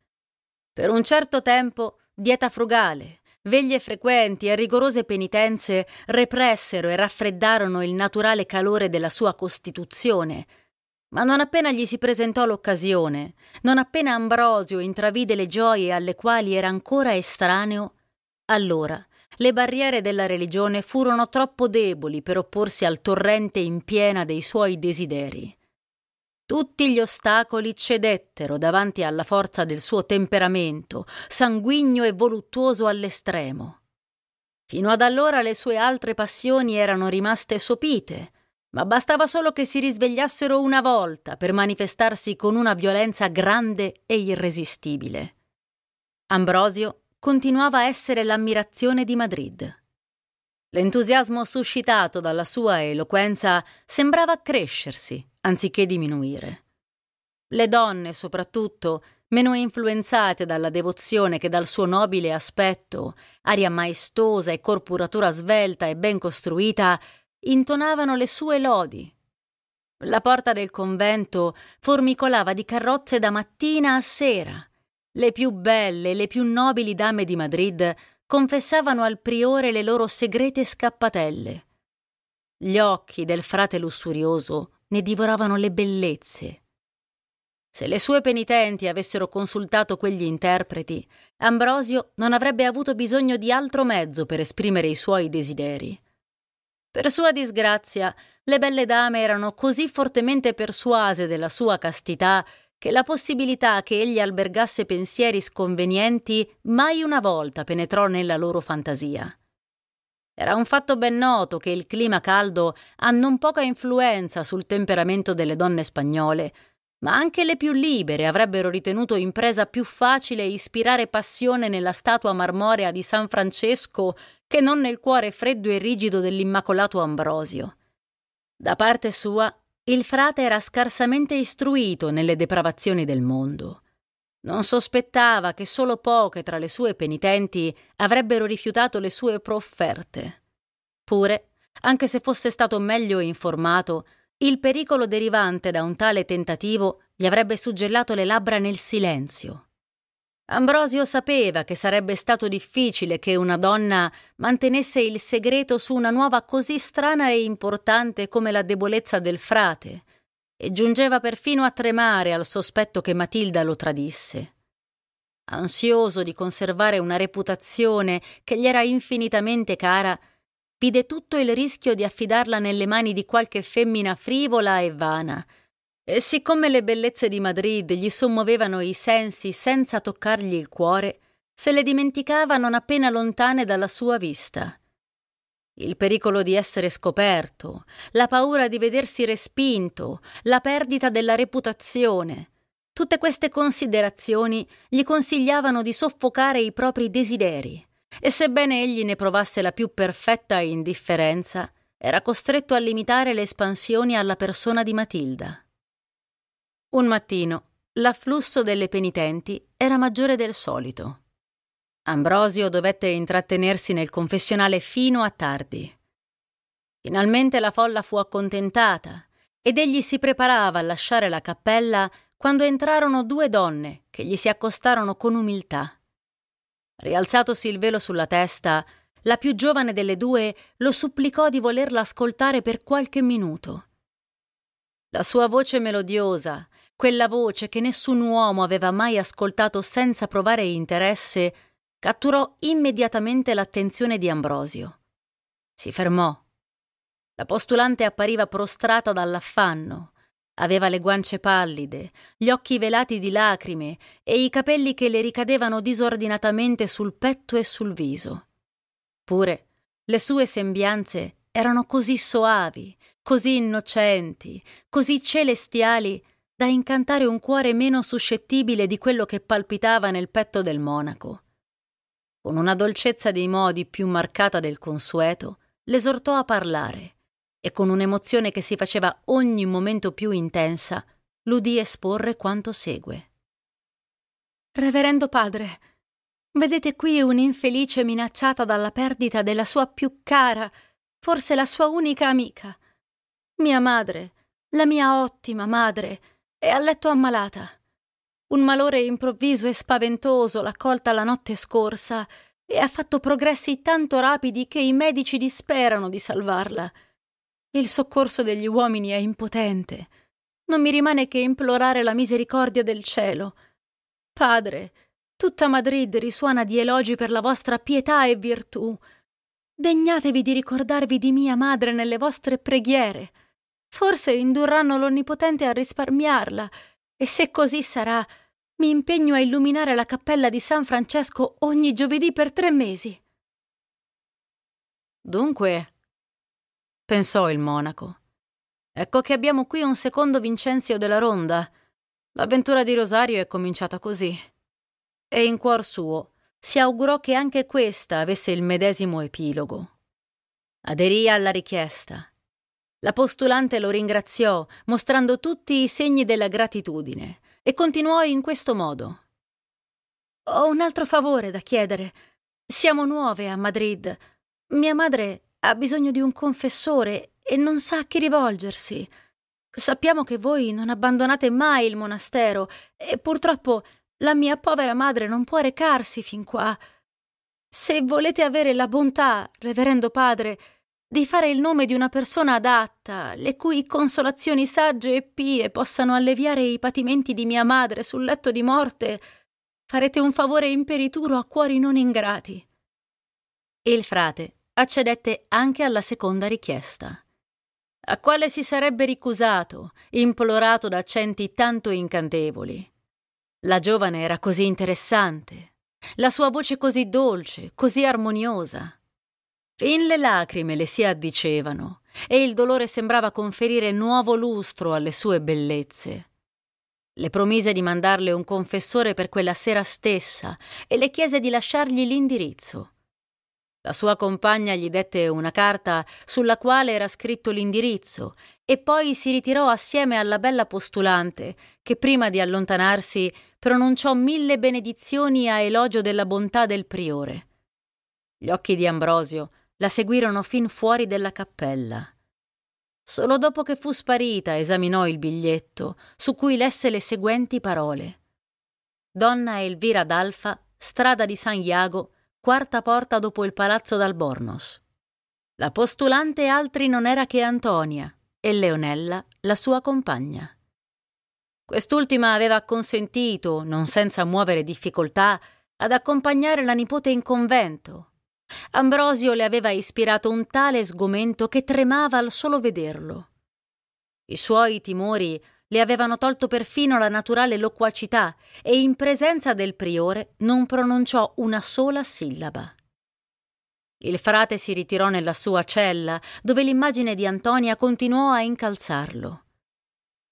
Per un certo tempo, dieta frugale, veglie frequenti e rigorose penitenze repressero e raffreddarono il naturale calore della sua costituzione, ma non appena gli si presentò l'occasione, non appena Ambrosio intravide le gioie alle quali era ancora estraneo, allora le barriere della religione furono troppo deboli per opporsi al torrente in piena dei suoi desideri. Tutti gli ostacoli cedettero davanti alla forza del suo temperamento, sanguigno e voluttuoso all'estremo. Fino ad allora le sue altre passioni erano rimaste sopite, ma bastava solo che si risvegliassero una volta per manifestarsi con una violenza grande e irresistibile. Ambrosio continuava a essere l'ammirazione di Madrid. L'entusiasmo suscitato dalla sua eloquenza sembrava crescersi anziché diminuire. Le donne, soprattutto, meno influenzate dalla devozione che dal suo nobile aspetto, aria maestosa e corporatura svelta e ben costruita, intonavano le sue lodi. La porta del convento formicolava di carrozze da mattina a sera. Le più belle, le più nobili dame di Madrid confessavano al priore le loro segrete scappatelle. Gli occhi del frate lussurioso ne divoravano le bellezze. Se le sue penitenti avessero consultato quegli interpreti, Ambrosio non avrebbe avuto bisogno di altro mezzo per esprimere i suoi desideri. Per sua disgrazia, le belle dame erano così fortemente persuase della sua castità che la possibilità che egli albergasse pensieri sconvenienti mai una volta penetrò nella loro fantasia. Era un fatto ben noto che il clima caldo ha non poca influenza sul temperamento delle donne spagnole, ma anche le più libere avrebbero ritenuto impresa più facile ispirare passione nella statua marmorea di San Francesco che non nel cuore freddo e rigido dell'immacolato Ambrosio. Da parte sua, il frate era scarsamente istruito nelle depravazioni del mondo. Non sospettava che solo poche tra le sue penitenti avrebbero rifiutato le sue profferte. Pure, anche se fosse stato meglio informato, il pericolo derivante da un tale tentativo gli avrebbe suggellato le labbra nel silenzio. Ambrosio sapeva che sarebbe stato difficile che una donna mantenesse il segreto su una nuova così strana e importante come la debolezza del frate, e giungeva perfino a tremare al sospetto che Matilda lo tradisse. Ansioso di conservare una reputazione che gli era infinitamente cara, vide tutto il rischio di affidarla nelle mani di qualche femmina frivola e vana, e siccome le bellezze di Madrid gli sommuovevano i sensi senza toccargli il cuore, se le dimenticava non appena lontane dalla sua vista. Il pericolo di essere scoperto, la paura di vedersi respinto, la perdita della reputazione, tutte queste considerazioni gli consigliavano di soffocare i propri desideri, e sebbene egli ne provasse la più perfetta indifferenza, era costretto a limitare le espansioni alla persona di Matilda. Un mattino l'afflusso delle penitenti era maggiore del solito. Ambrosio dovette intrattenersi nel confessionale fino a tardi. Finalmente la folla fu accontentata ed egli si preparava a lasciare la cappella quando entrarono due donne che gli si accostarono con umiltà. Rialzatosi il velo sulla testa, la più giovane delle due lo supplicò di volerla ascoltare per qualche minuto. La sua voce melodiosa quella voce che nessun uomo aveva mai ascoltato senza provare interesse catturò immediatamente l'attenzione di Ambrosio. Si fermò. La postulante appariva prostrata dall'affanno. Aveva le guance pallide, gli occhi velati di lacrime e i capelli che le ricadevano disordinatamente sul petto e sul viso. Pure le sue sembianze erano così soavi, così innocenti, così celestiali da incantare un cuore meno suscettibile di quello che palpitava nel petto del monaco. Con una dolcezza dei modi più marcata del consueto, l'esortò a parlare e con un'emozione che si faceva ogni momento più intensa, l'udì esporre quanto segue. Reverendo padre, vedete qui un'infelice minacciata dalla perdita della sua più cara, forse la sua unica amica. Mia madre, la mia ottima madre, è a letto ammalata. Un malore improvviso e spaventoso l'ha colta la notte scorsa e ha fatto progressi tanto rapidi che i medici disperano di salvarla. Il soccorso degli uomini è impotente. Non mi rimane che implorare la misericordia del cielo. Padre, tutta Madrid risuona di elogi per la vostra pietà e virtù. Degnatevi di ricordarvi di mia madre nelle vostre preghiere. Forse indurranno l'Onnipotente a risparmiarla, e se così sarà, mi impegno a illuminare la cappella di San Francesco ogni giovedì per tre mesi. Dunque, pensò il monaco, ecco che abbiamo qui un secondo Vincenzio della Ronda. L'avventura di Rosario è cominciata così. E in cuor suo si augurò che anche questa avesse il medesimo epilogo. Aderì alla richiesta la postulante lo ringraziò, mostrando tutti i segni della gratitudine, e continuò in questo modo. Ho un altro favore da chiedere. Siamo nuove a Madrid. Mia madre ha bisogno di un confessore e non sa a chi rivolgersi. Sappiamo che voi non abbandonate mai il monastero e purtroppo la mia povera madre non può recarsi fin qua. Se volete avere la bontà, reverendo padre, di fare il nome di una persona adatta, le cui consolazioni sagge e pie possano alleviare i patimenti di mia madre sul letto di morte, farete un favore imperituro a cuori non ingrati. Il frate accedette anche alla seconda richiesta, a quale si sarebbe ricusato, implorato da accenti tanto incantevoli. La giovane era così interessante, la sua voce così dolce, così armoniosa. Fin le lacrime le si addicevano e il dolore sembrava conferire nuovo lustro alle sue bellezze. Le promise di mandarle un confessore per quella sera stessa e le chiese di lasciargli l'indirizzo. La sua compagna gli dette una carta sulla quale era scritto l'indirizzo e poi si ritirò assieme alla bella postulante che prima di allontanarsi pronunciò mille benedizioni a elogio della bontà del priore. Gli occhi di Ambrosio la seguirono fin fuori della cappella. Solo dopo che fu sparita esaminò il biglietto, su cui lesse le seguenti parole. Donna Elvira d'Alfa, strada di San Iago, quarta porta dopo il palazzo d'Albornos. La postulante altri non era che Antonia e Leonella, la sua compagna. Quest'ultima aveva consentito, non senza muovere difficoltà, ad accompagnare la nipote in convento, Ambrosio le aveva ispirato un tale sgomento che tremava al solo vederlo. I suoi timori le avevano tolto perfino la naturale loquacità e in presenza del priore non pronunciò una sola sillaba. Il frate si ritirò nella sua cella, dove l'immagine di Antonia continuò a incalzarlo.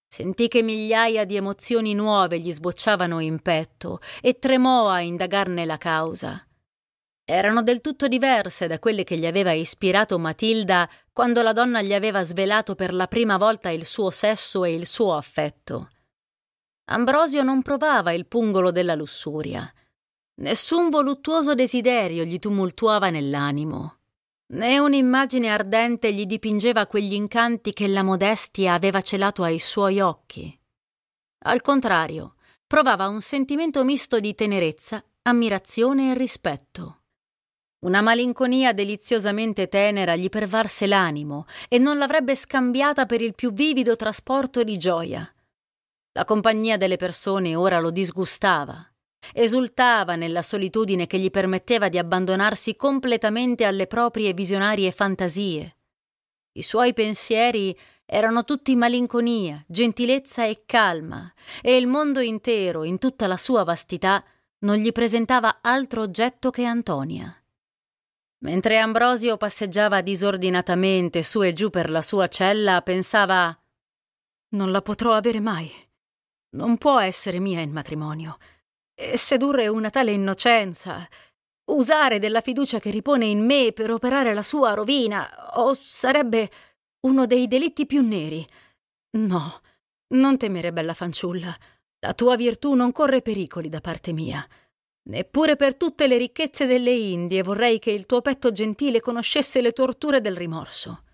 Sentì che migliaia di emozioni nuove gli sbocciavano in petto e tremò a indagarne la causa erano del tutto diverse da quelle che gli aveva ispirato Matilda quando la donna gli aveva svelato per la prima volta il suo sesso e il suo affetto. Ambrosio non provava il pungolo della lussuria. Nessun voluttuoso desiderio gli tumultuava nell'animo. Né un'immagine ardente gli dipingeva quegli incanti che la modestia aveva celato ai suoi occhi. Al contrario, provava un sentimento misto di tenerezza, ammirazione e rispetto. Una malinconia deliziosamente tenera gli pervarse l'animo e non l'avrebbe scambiata per il più vivido trasporto di gioia. La compagnia delle persone ora lo disgustava. Esultava nella solitudine che gli permetteva di abbandonarsi completamente alle proprie visionarie fantasie. I suoi pensieri erano tutti malinconia, gentilezza e calma, e il mondo intero, in tutta la sua vastità, non gli presentava altro oggetto che Antonia. Mentre Ambrosio passeggiava disordinatamente su e giù per la sua cella, pensava Non la potrò avere mai. Non può essere mia in matrimonio. E sedurre una tale innocenza, usare della fiducia che ripone in me per operare la sua rovina, o sarebbe uno dei delitti più neri. No, non temere, bella fanciulla. La tua virtù non corre pericoli da parte mia. Neppure per tutte le ricchezze delle Indie vorrei che il tuo petto gentile conoscesse le torture del rimorso.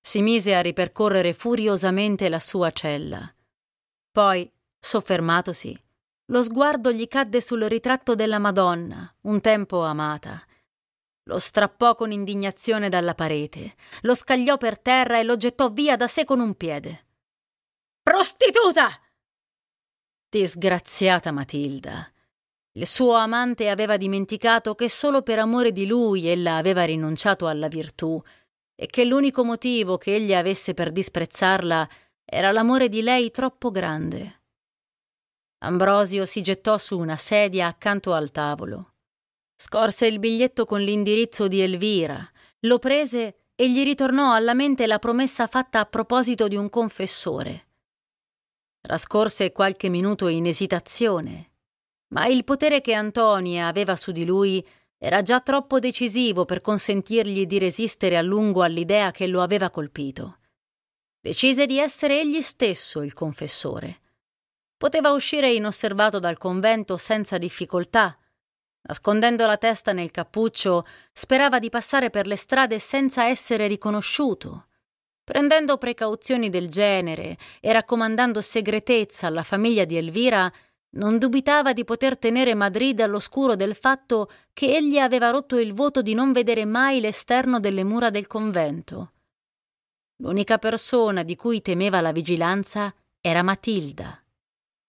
Si mise a ripercorrere furiosamente la sua cella. Poi, soffermatosi, lo sguardo gli cadde sul ritratto della Madonna, un tempo amata. Lo strappò con indignazione dalla parete, lo scagliò per terra e lo gettò via da sé con un piede. Prostituta! Disgraziata Matilda, il suo amante aveva dimenticato che solo per amore di lui ella aveva rinunciato alla virtù e che l'unico motivo che egli avesse per disprezzarla era l'amore di lei troppo grande. Ambrosio si gettò su una sedia accanto al tavolo. Scorse il biglietto con l'indirizzo di Elvira, lo prese e gli ritornò alla mente la promessa fatta a proposito di un confessore. Trascorse qualche minuto in esitazione ma il potere che Antonia aveva su di lui era già troppo decisivo per consentirgli di resistere a lungo all'idea che lo aveva colpito. Decise di essere egli stesso il confessore. Poteva uscire inosservato dal convento senza difficoltà. Nascondendo la testa nel cappuccio, sperava di passare per le strade senza essere riconosciuto. Prendendo precauzioni del genere e raccomandando segretezza alla famiglia di Elvira, non dubitava di poter tenere Madrid all'oscuro del fatto che egli aveva rotto il voto di non vedere mai l'esterno delle mura del convento. L'unica persona di cui temeva la vigilanza era Matilda.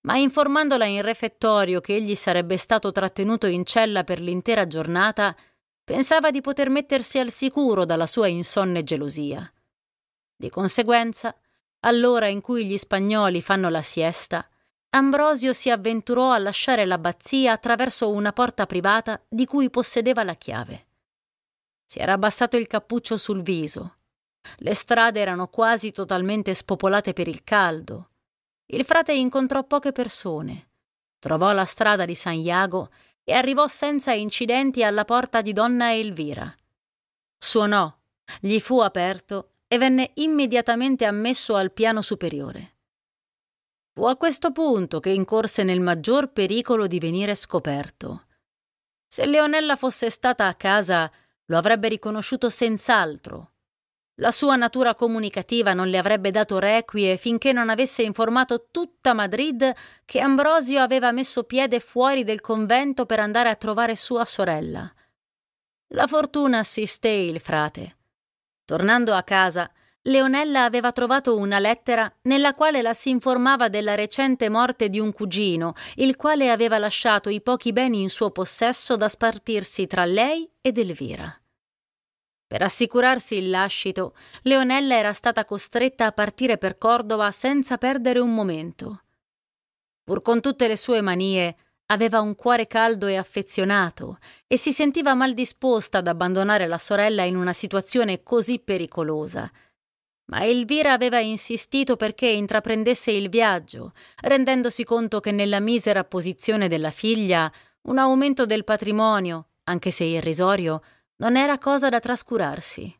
Ma informandola in refettorio che egli sarebbe stato trattenuto in cella per l'intera giornata, pensava di poter mettersi al sicuro dalla sua insonne gelosia. Di conseguenza, all'ora in cui gli spagnoli fanno la siesta, Ambrosio si avventurò a lasciare l'abbazia attraverso una porta privata di cui possedeva la chiave. Si era abbassato il cappuccio sul viso. Le strade erano quasi totalmente spopolate per il caldo. Il frate incontrò poche persone. Trovò la strada di San Iago e arrivò senza incidenti alla porta di donna Elvira. Suonò, gli fu aperto e venne immediatamente ammesso al piano superiore. Fu a questo punto che incorse nel maggior pericolo di venire scoperto. Se Leonella fosse stata a casa, lo avrebbe riconosciuto senz'altro. La sua natura comunicativa non le avrebbe dato requie finché non avesse informato tutta Madrid che Ambrosio aveva messo piede fuori del convento per andare a trovare sua sorella. La fortuna assisté il frate. Tornando a casa, Leonella aveva trovato una lettera nella quale la si informava della recente morte di un cugino, il quale aveva lasciato i pochi beni in suo possesso da spartirsi tra lei ed Elvira. Per assicurarsi il lascito, Leonella era stata costretta a partire per Cordova senza perdere un momento. Pur con tutte le sue manie, aveva un cuore caldo e affezionato e si sentiva mal disposta ad abbandonare la sorella in una situazione così pericolosa – ma Elvira aveva insistito perché intraprendesse il viaggio, rendendosi conto che nella misera posizione della figlia un aumento del patrimonio, anche se irrisorio, non era cosa da trascurarsi.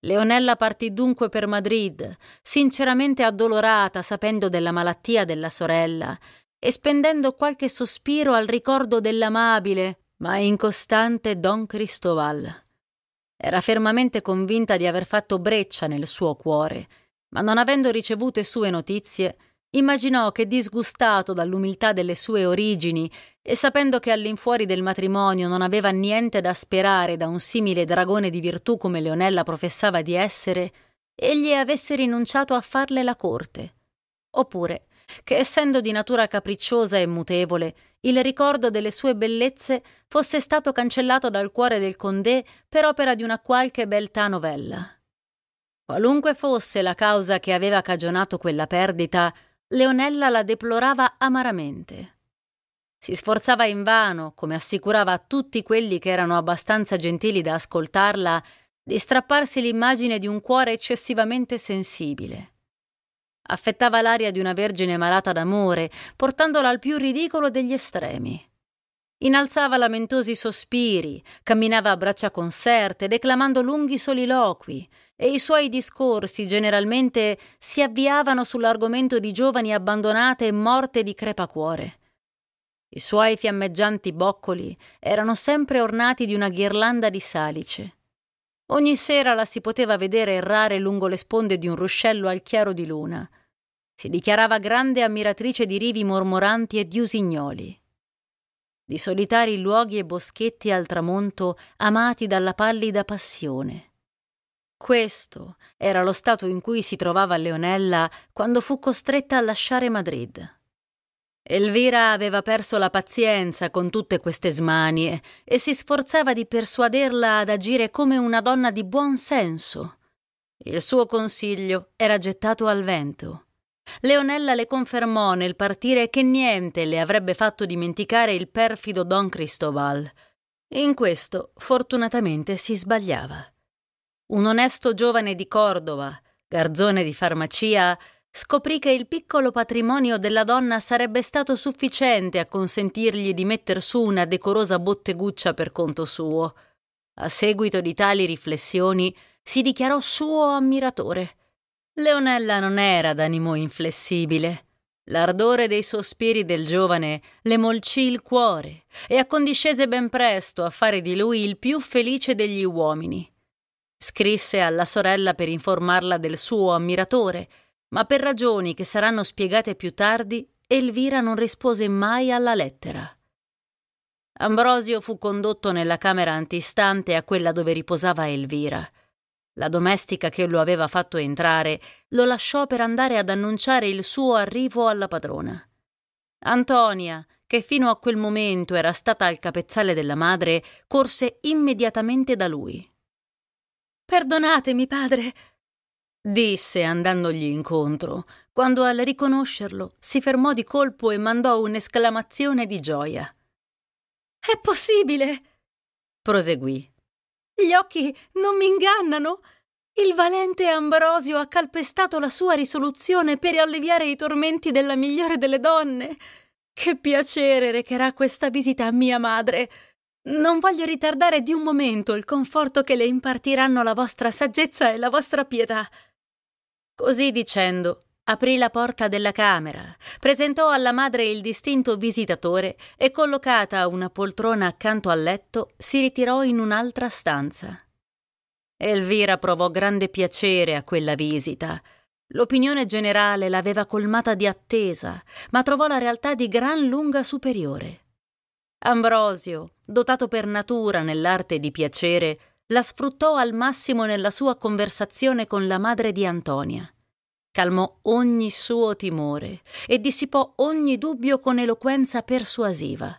Leonella partì dunque per Madrid, sinceramente addolorata sapendo della malattia della sorella e spendendo qualche sospiro al ricordo dell'amabile ma incostante Don Cristoval. Era fermamente convinta di aver fatto breccia nel suo cuore, ma non avendo ricevute sue notizie, immaginò che disgustato dall'umiltà delle sue origini e sapendo che all'infuori del matrimonio non aveva niente da sperare da un simile dragone di virtù come Leonella professava di essere, egli avesse rinunciato a farle la corte. Oppure che essendo di natura capricciosa e mutevole, il ricordo delle sue bellezze fosse stato cancellato dal cuore del Condé per opera di una qualche beltà novella. Qualunque fosse la causa che aveva cagionato quella perdita, Leonella la deplorava amaramente. Si sforzava invano, come assicurava a tutti quelli che erano abbastanza gentili da ascoltarla, di strapparsi l'immagine di un cuore eccessivamente sensibile affettava l'aria di una vergine malata d'amore, portandola al più ridicolo degli estremi. Inalzava lamentosi sospiri, camminava a braccia conserte, declamando lunghi soliloqui, e i suoi discorsi generalmente si avviavano sull'argomento di giovani abbandonate e morte di crepacuore. I suoi fiammeggianti boccoli erano sempre ornati di una ghirlanda di salice. Ogni sera la si poteva vedere errare lungo le sponde di un ruscello al chiaro di luna, si dichiarava grande ammiratrice di rivi mormoranti e di usignoli, di solitari luoghi e boschetti al tramonto amati dalla pallida passione. Questo era lo stato in cui si trovava Leonella quando fu costretta a lasciare Madrid. Elvira aveva perso la pazienza con tutte queste smanie e si sforzava di persuaderla ad agire come una donna di buon senso. Il suo consiglio era gettato al vento. Leonella le confermò nel partire che niente le avrebbe fatto dimenticare il perfido Don Cristobal. In questo, fortunatamente, si sbagliava. Un onesto giovane di Cordova, garzone di farmacia, scoprì che il piccolo patrimonio della donna sarebbe stato sufficiente a consentirgli di metter su una decorosa botteguccia per conto suo. A seguito di tali riflessioni, si dichiarò suo ammiratore Leonella non era d'animo inflessibile. L'ardore dei sospiri del giovane le molcì il cuore e accondiscese ben presto a fare di lui il più felice degli uomini. Scrisse alla sorella per informarla del suo ammiratore, ma per ragioni che saranno spiegate più tardi, Elvira non rispose mai alla lettera. Ambrosio fu condotto nella camera antistante a quella dove riposava Elvira la domestica che lo aveva fatto entrare lo lasciò per andare ad annunciare il suo arrivo alla padrona. Antonia, che fino a quel momento era stata al capezzale della madre, corse immediatamente da lui. Perdonatemi, padre, disse andandogli incontro, quando al riconoscerlo si fermò di colpo e mandò un'esclamazione di gioia. È possibile! proseguì. Gli occhi non mi ingannano? Il valente Ambrosio ha calpestato la sua risoluzione per alleviare i tormenti della migliore delle donne. Che piacere recherà questa visita a mia madre. Non voglio ritardare di un momento il conforto che le impartiranno la vostra saggezza e la vostra pietà. Così dicendo, Aprì la porta della camera, presentò alla madre il distinto visitatore e, collocata una poltrona accanto al letto, si ritirò in un'altra stanza. Elvira provò grande piacere a quella visita. L'opinione generale l'aveva colmata di attesa, ma trovò la realtà di gran lunga superiore. Ambrosio, dotato per natura nell'arte di piacere, la sfruttò al massimo nella sua conversazione con la madre di Antonia calmò ogni suo timore e dissipò ogni dubbio con eloquenza persuasiva.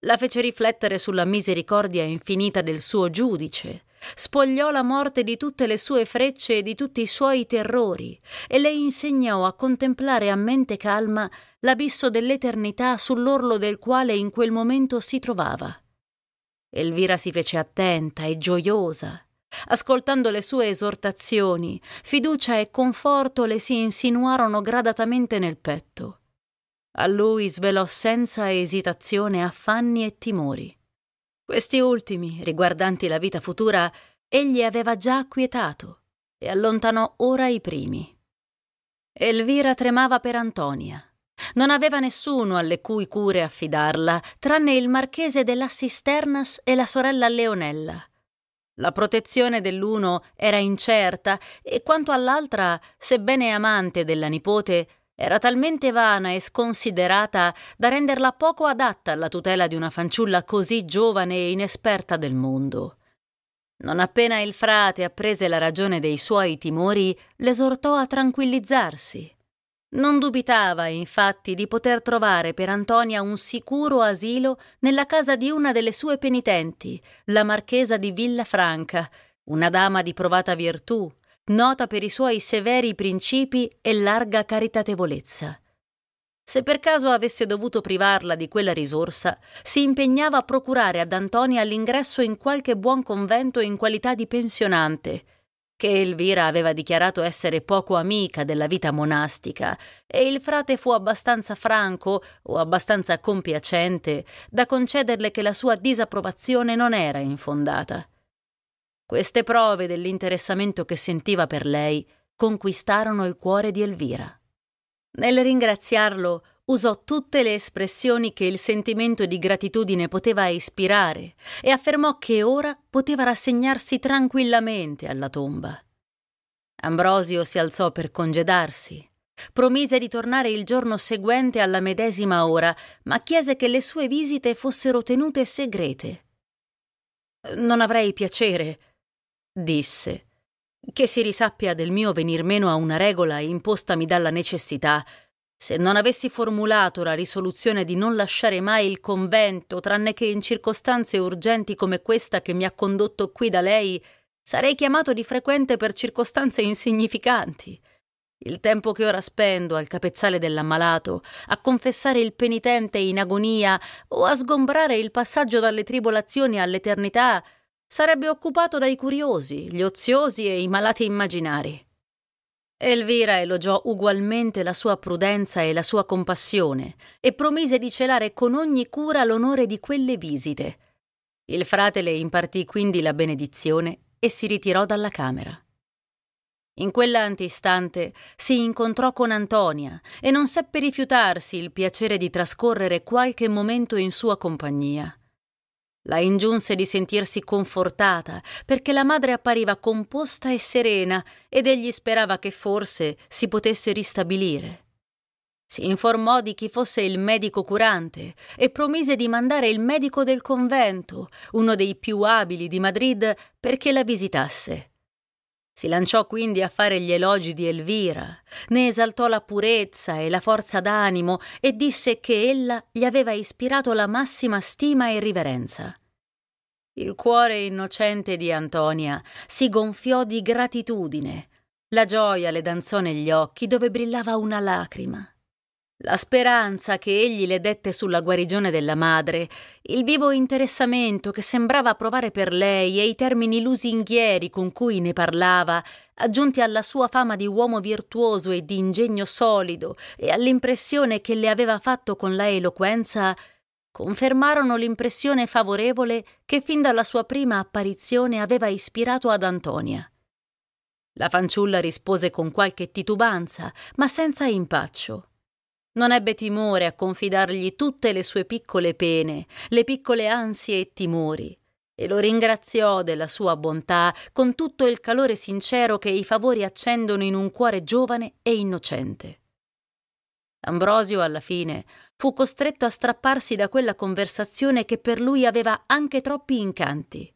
La fece riflettere sulla misericordia infinita del suo giudice, spogliò la morte di tutte le sue frecce e di tutti i suoi terrori e le insegnò a contemplare a mente calma l'abisso dell'eternità sull'orlo del quale in quel momento si trovava. Elvira si fece attenta e gioiosa Ascoltando le sue esortazioni, fiducia e conforto le si insinuarono gradatamente nel petto. A lui svelò senza esitazione affanni e timori. Questi ultimi, riguardanti la vita futura, egli aveva già acquietato e allontanò ora i primi. Elvira tremava per Antonia. Non aveva nessuno alle cui cure affidarla, tranne il marchese della Cisternas e la sorella Leonella, la protezione dell'uno era incerta e quanto all'altra, sebbene amante della nipote, era talmente vana e sconsiderata da renderla poco adatta alla tutela di una fanciulla così giovane e inesperta del mondo. Non appena il frate apprese la ragione dei suoi timori, l'esortò a tranquillizzarsi. Non dubitava, infatti, di poter trovare per Antonia un sicuro asilo nella casa di una delle sue penitenti, la marchesa di Villafranca, una dama di provata virtù, nota per i suoi severi principi e larga caritatevolezza. Se per caso avesse dovuto privarla di quella risorsa, si impegnava a procurare ad Antonia l'ingresso in qualche buon convento in qualità di pensionante – che Elvira aveva dichiarato essere poco amica della vita monastica, e il frate fu abbastanza franco o abbastanza compiacente da concederle che la sua disapprovazione non era infondata. Queste prove dell'interessamento che sentiva per lei conquistarono il cuore di Elvira. Nel ringraziarlo, usò tutte le espressioni che il sentimento di gratitudine poteva ispirare e affermò che ora poteva rassegnarsi tranquillamente alla tomba. Ambrosio si alzò per congedarsi. Promise di tornare il giorno seguente alla medesima ora, ma chiese che le sue visite fossero tenute segrete. Non avrei piacere, disse, che si risappia del mio venir meno a una regola impostami dalla necessità se non avessi formulato la risoluzione di non lasciare mai il convento, tranne che in circostanze urgenti come questa che mi ha condotto qui da lei, sarei chiamato di frequente per circostanze insignificanti. Il tempo che ora spendo al capezzale dell'ammalato, a confessare il penitente in agonia o a sgombrare il passaggio dalle tribolazioni all'eternità, sarebbe occupato dai curiosi, gli oziosi e i malati immaginari. Elvira elogiò ugualmente la sua prudenza e la sua compassione e promise di celare con ogni cura l'onore di quelle visite. Il frate le impartì quindi la benedizione e si ritirò dalla camera. In quell'antistante si incontrò con Antonia e non seppe rifiutarsi il piacere di trascorrere qualche momento in sua compagnia. La ingiunse di sentirsi confortata, perché la madre appariva composta e serena ed egli sperava che forse si potesse ristabilire. Si informò di chi fosse il medico curante e promise di mandare il medico del convento, uno dei più abili di Madrid, perché la visitasse. Si lanciò quindi a fare gli elogi di Elvira, ne esaltò la purezza e la forza d'animo e disse che ella gli aveva ispirato la massima stima e riverenza. Il cuore innocente di Antonia si gonfiò di gratitudine. La gioia le danzò negli occhi dove brillava una lacrima la speranza che egli le dette sulla guarigione della madre, il vivo interessamento che sembrava provare per lei e i termini lusinghieri con cui ne parlava, aggiunti alla sua fama di uomo virtuoso e di ingegno solido e all'impressione che le aveva fatto con la eloquenza, confermarono l'impressione favorevole che fin dalla sua prima apparizione aveva ispirato ad Antonia. La fanciulla rispose con qualche titubanza, ma senza impaccio. Non ebbe timore a confidargli tutte le sue piccole pene, le piccole ansie e timori, e lo ringraziò della sua bontà con tutto il calore sincero che i favori accendono in un cuore giovane e innocente. Ambrosio, alla fine, fu costretto a strapparsi da quella conversazione che per lui aveva anche troppi incanti.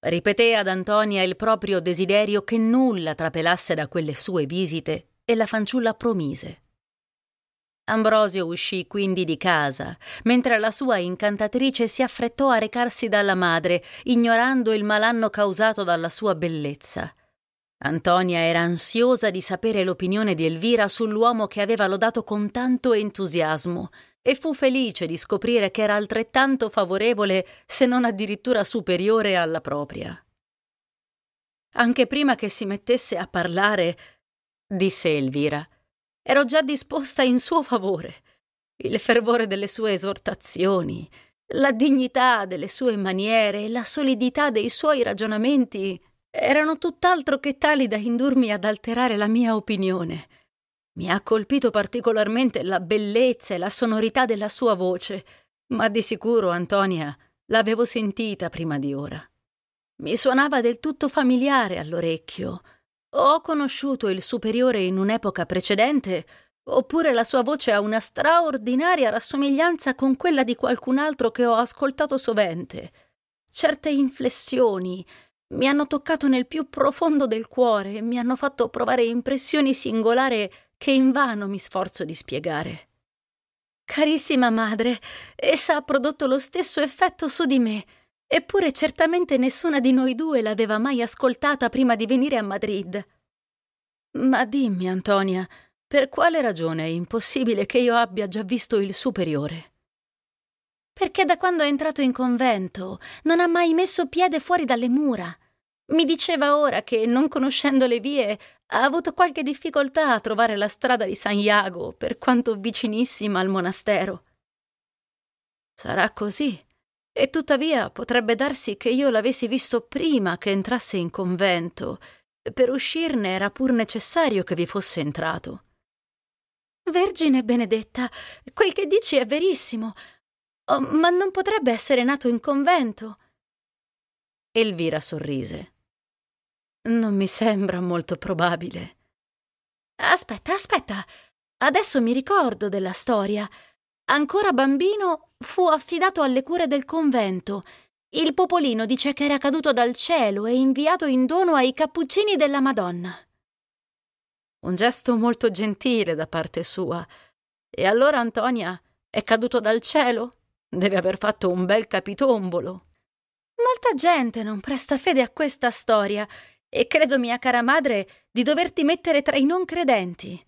Ripeté ad Antonia il proprio desiderio che nulla trapelasse da quelle sue visite e la fanciulla promise. Ambrosio uscì quindi di casa, mentre la sua incantatrice si affrettò a recarsi dalla madre, ignorando il malanno causato dalla sua bellezza. Antonia era ansiosa di sapere l'opinione di Elvira sull'uomo che aveva lodato con tanto entusiasmo e fu felice di scoprire che era altrettanto favorevole, se non addirittura superiore alla propria. Anche prima che si mettesse a parlare, disse Elvira, ero già disposta in suo favore. Il fervore delle sue esortazioni, la dignità delle sue maniere, e la solidità dei suoi ragionamenti erano tutt'altro che tali da indurmi ad alterare la mia opinione. Mi ha colpito particolarmente la bellezza e la sonorità della sua voce, ma di sicuro, Antonia, l'avevo sentita prima di ora. Mi suonava del tutto familiare all'orecchio, ho conosciuto il superiore in un'epoca precedente, oppure la sua voce ha una straordinaria rassomiglianza con quella di qualcun altro che ho ascoltato sovente. Certe inflessioni mi hanno toccato nel più profondo del cuore e mi hanno fatto provare impressioni singolari che invano mi sforzo di spiegare. Carissima madre, essa ha prodotto lo stesso effetto su di me. Eppure certamente nessuna di noi due l'aveva mai ascoltata prima di venire a Madrid. Ma dimmi, Antonia, per quale ragione è impossibile che io abbia già visto il superiore? Perché da quando è entrato in convento non ha mai messo piede fuori dalle mura. Mi diceva ora che, non conoscendo le vie, ha avuto qualche difficoltà a trovare la strada di San Iago, per quanto vicinissima al monastero. Sarà così, e tuttavia potrebbe darsi che io l'avessi visto prima che entrasse in convento. Per uscirne era pur necessario che vi fosse entrato. Vergine benedetta, quel che dici è verissimo. Oh, ma non potrebbe essere nato in convento. Elvira sorrise. Non mi sembra molto probabile. Aspetta, aspetta. Adesso mi ricordo della storia. Ancora bambino fu affidato alle cure del convento. Il popolino dice che era caduto dal cielo e inviato in dono ai cappuccini della Madonna. Un gesto molto gentile da parte sua. E allora Antonia è caduto dal cielo? Deve aver fatto un bel capitombolo. Molta gente non presta fede a questa storia e credo, mia cara madre, di doverti mettere tra i non credenti.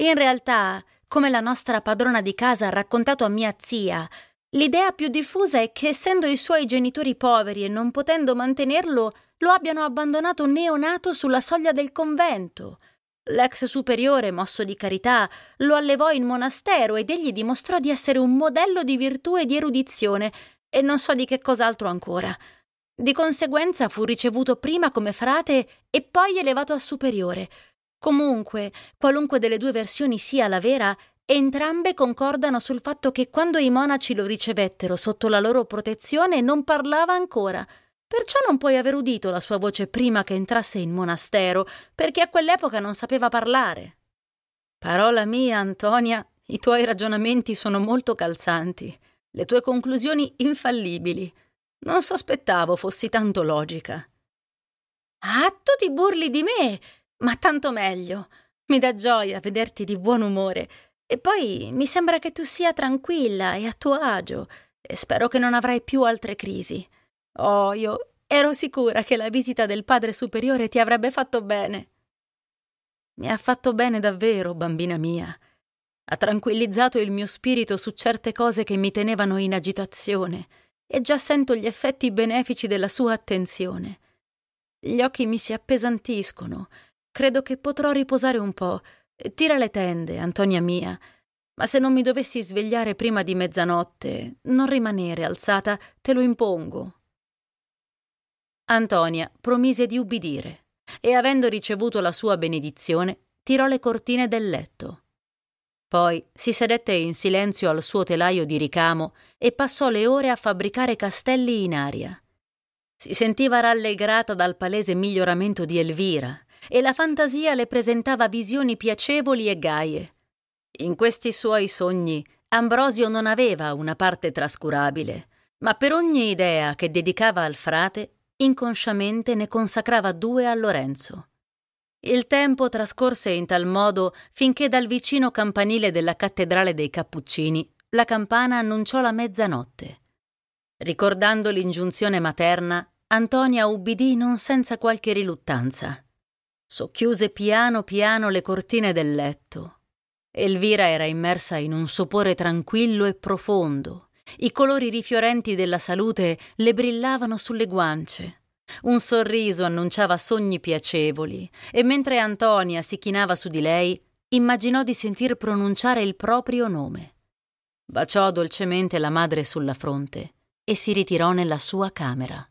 In realtà, come la nostra padrona di casa ha raccontato a mia zia, L'idea più diffusa è che essendo i suoi genitori poveri e non potendo mantenerlo, lo abbiano abbandonato neonato sulla soglia del convento. L'ex superiore, mosso di carità, lo allevò in monastero ed egli dimostrò di essere un modello di virtù e di erudizione, e non so di che cos'altro ancora. Di conseguenza fu ricevuto prima come frate e poi elevato a superiore. Comunque, qualunque delle due versioni sia la vera, Entrambe concordano sul fatto che quando i monaci lo ricevettero sotto la loro protezione non parlava ancora, perciò non puoi aver udito la sua voce prima che entrasse in monastero, perché a quell'epoca non sapeva parlare. Parola mia, Antonia, i tuoi ragionamenti sono molto calzanti, le tue conclusioni infallibili. Non sospettavo fossi tanto logica. Ah, tu ti burli di me, ma tanto meglio. Mi dà gioia vederti di buon umore e poi mi sembra che tu sia tranquilla e a tuo agio, e spero che non avrai più altre crisi. Oh, io ero sicura che la visita del Padre Superiore ti avrebbe fatto bene. Mi ha fatto bene davvero, bambina mia. Ha tranquillizzato il mio spirito su certe cose che mi tenevano in agitazione, e già sento gli effetti benefici della sua attenzione. Gli occhi mi si appesantiscono. Credo che potrò riposare un po', eh, tira le tende, Antonia mia, ma se non mi dovessi svegliare prima di mezzanotte, non rimanere alzata, te lo impongo. Antonia promise di ubbidire e, avendo ricevuto la sua benedizione, tirò le cortine del letto. Poi si sedette in silenzio al suo telaio di ricamo e passò le ore a fabbricare castelli in aria. Si sentiva rallegrata dal palese miglioramento di Elvira e la fantasia le presentava visioni piacevoli e gaie. In questi suoi sogni Ambrosio non aveva una parte trascurabile, ma per ogni idea che dedicava al frate, inconsciamente ne consacrava due a Lorenzo. Il tempo trascorse in tal modo finché dal vicino campanile della cattedrale dei Cappuccini la campana annunciò la mezzanotte. Ricordando l'ingiunzione materna, Antonia ubbidì non senza qualche riluttanza. Socchiuse piano piano le cortine del letto. Elvira era immersa in un sopore tranquillo e profondo. I colori rifiorenti della salute le brillavano sulle guance. Un sorriso annunciava sogni piacevoli e mentre Antonia si chinava su di lei, immaginò di sentir pronunciare il proprio nome. Baciò dolcemente la madre sulla fronte e si ritirò nella sua camera.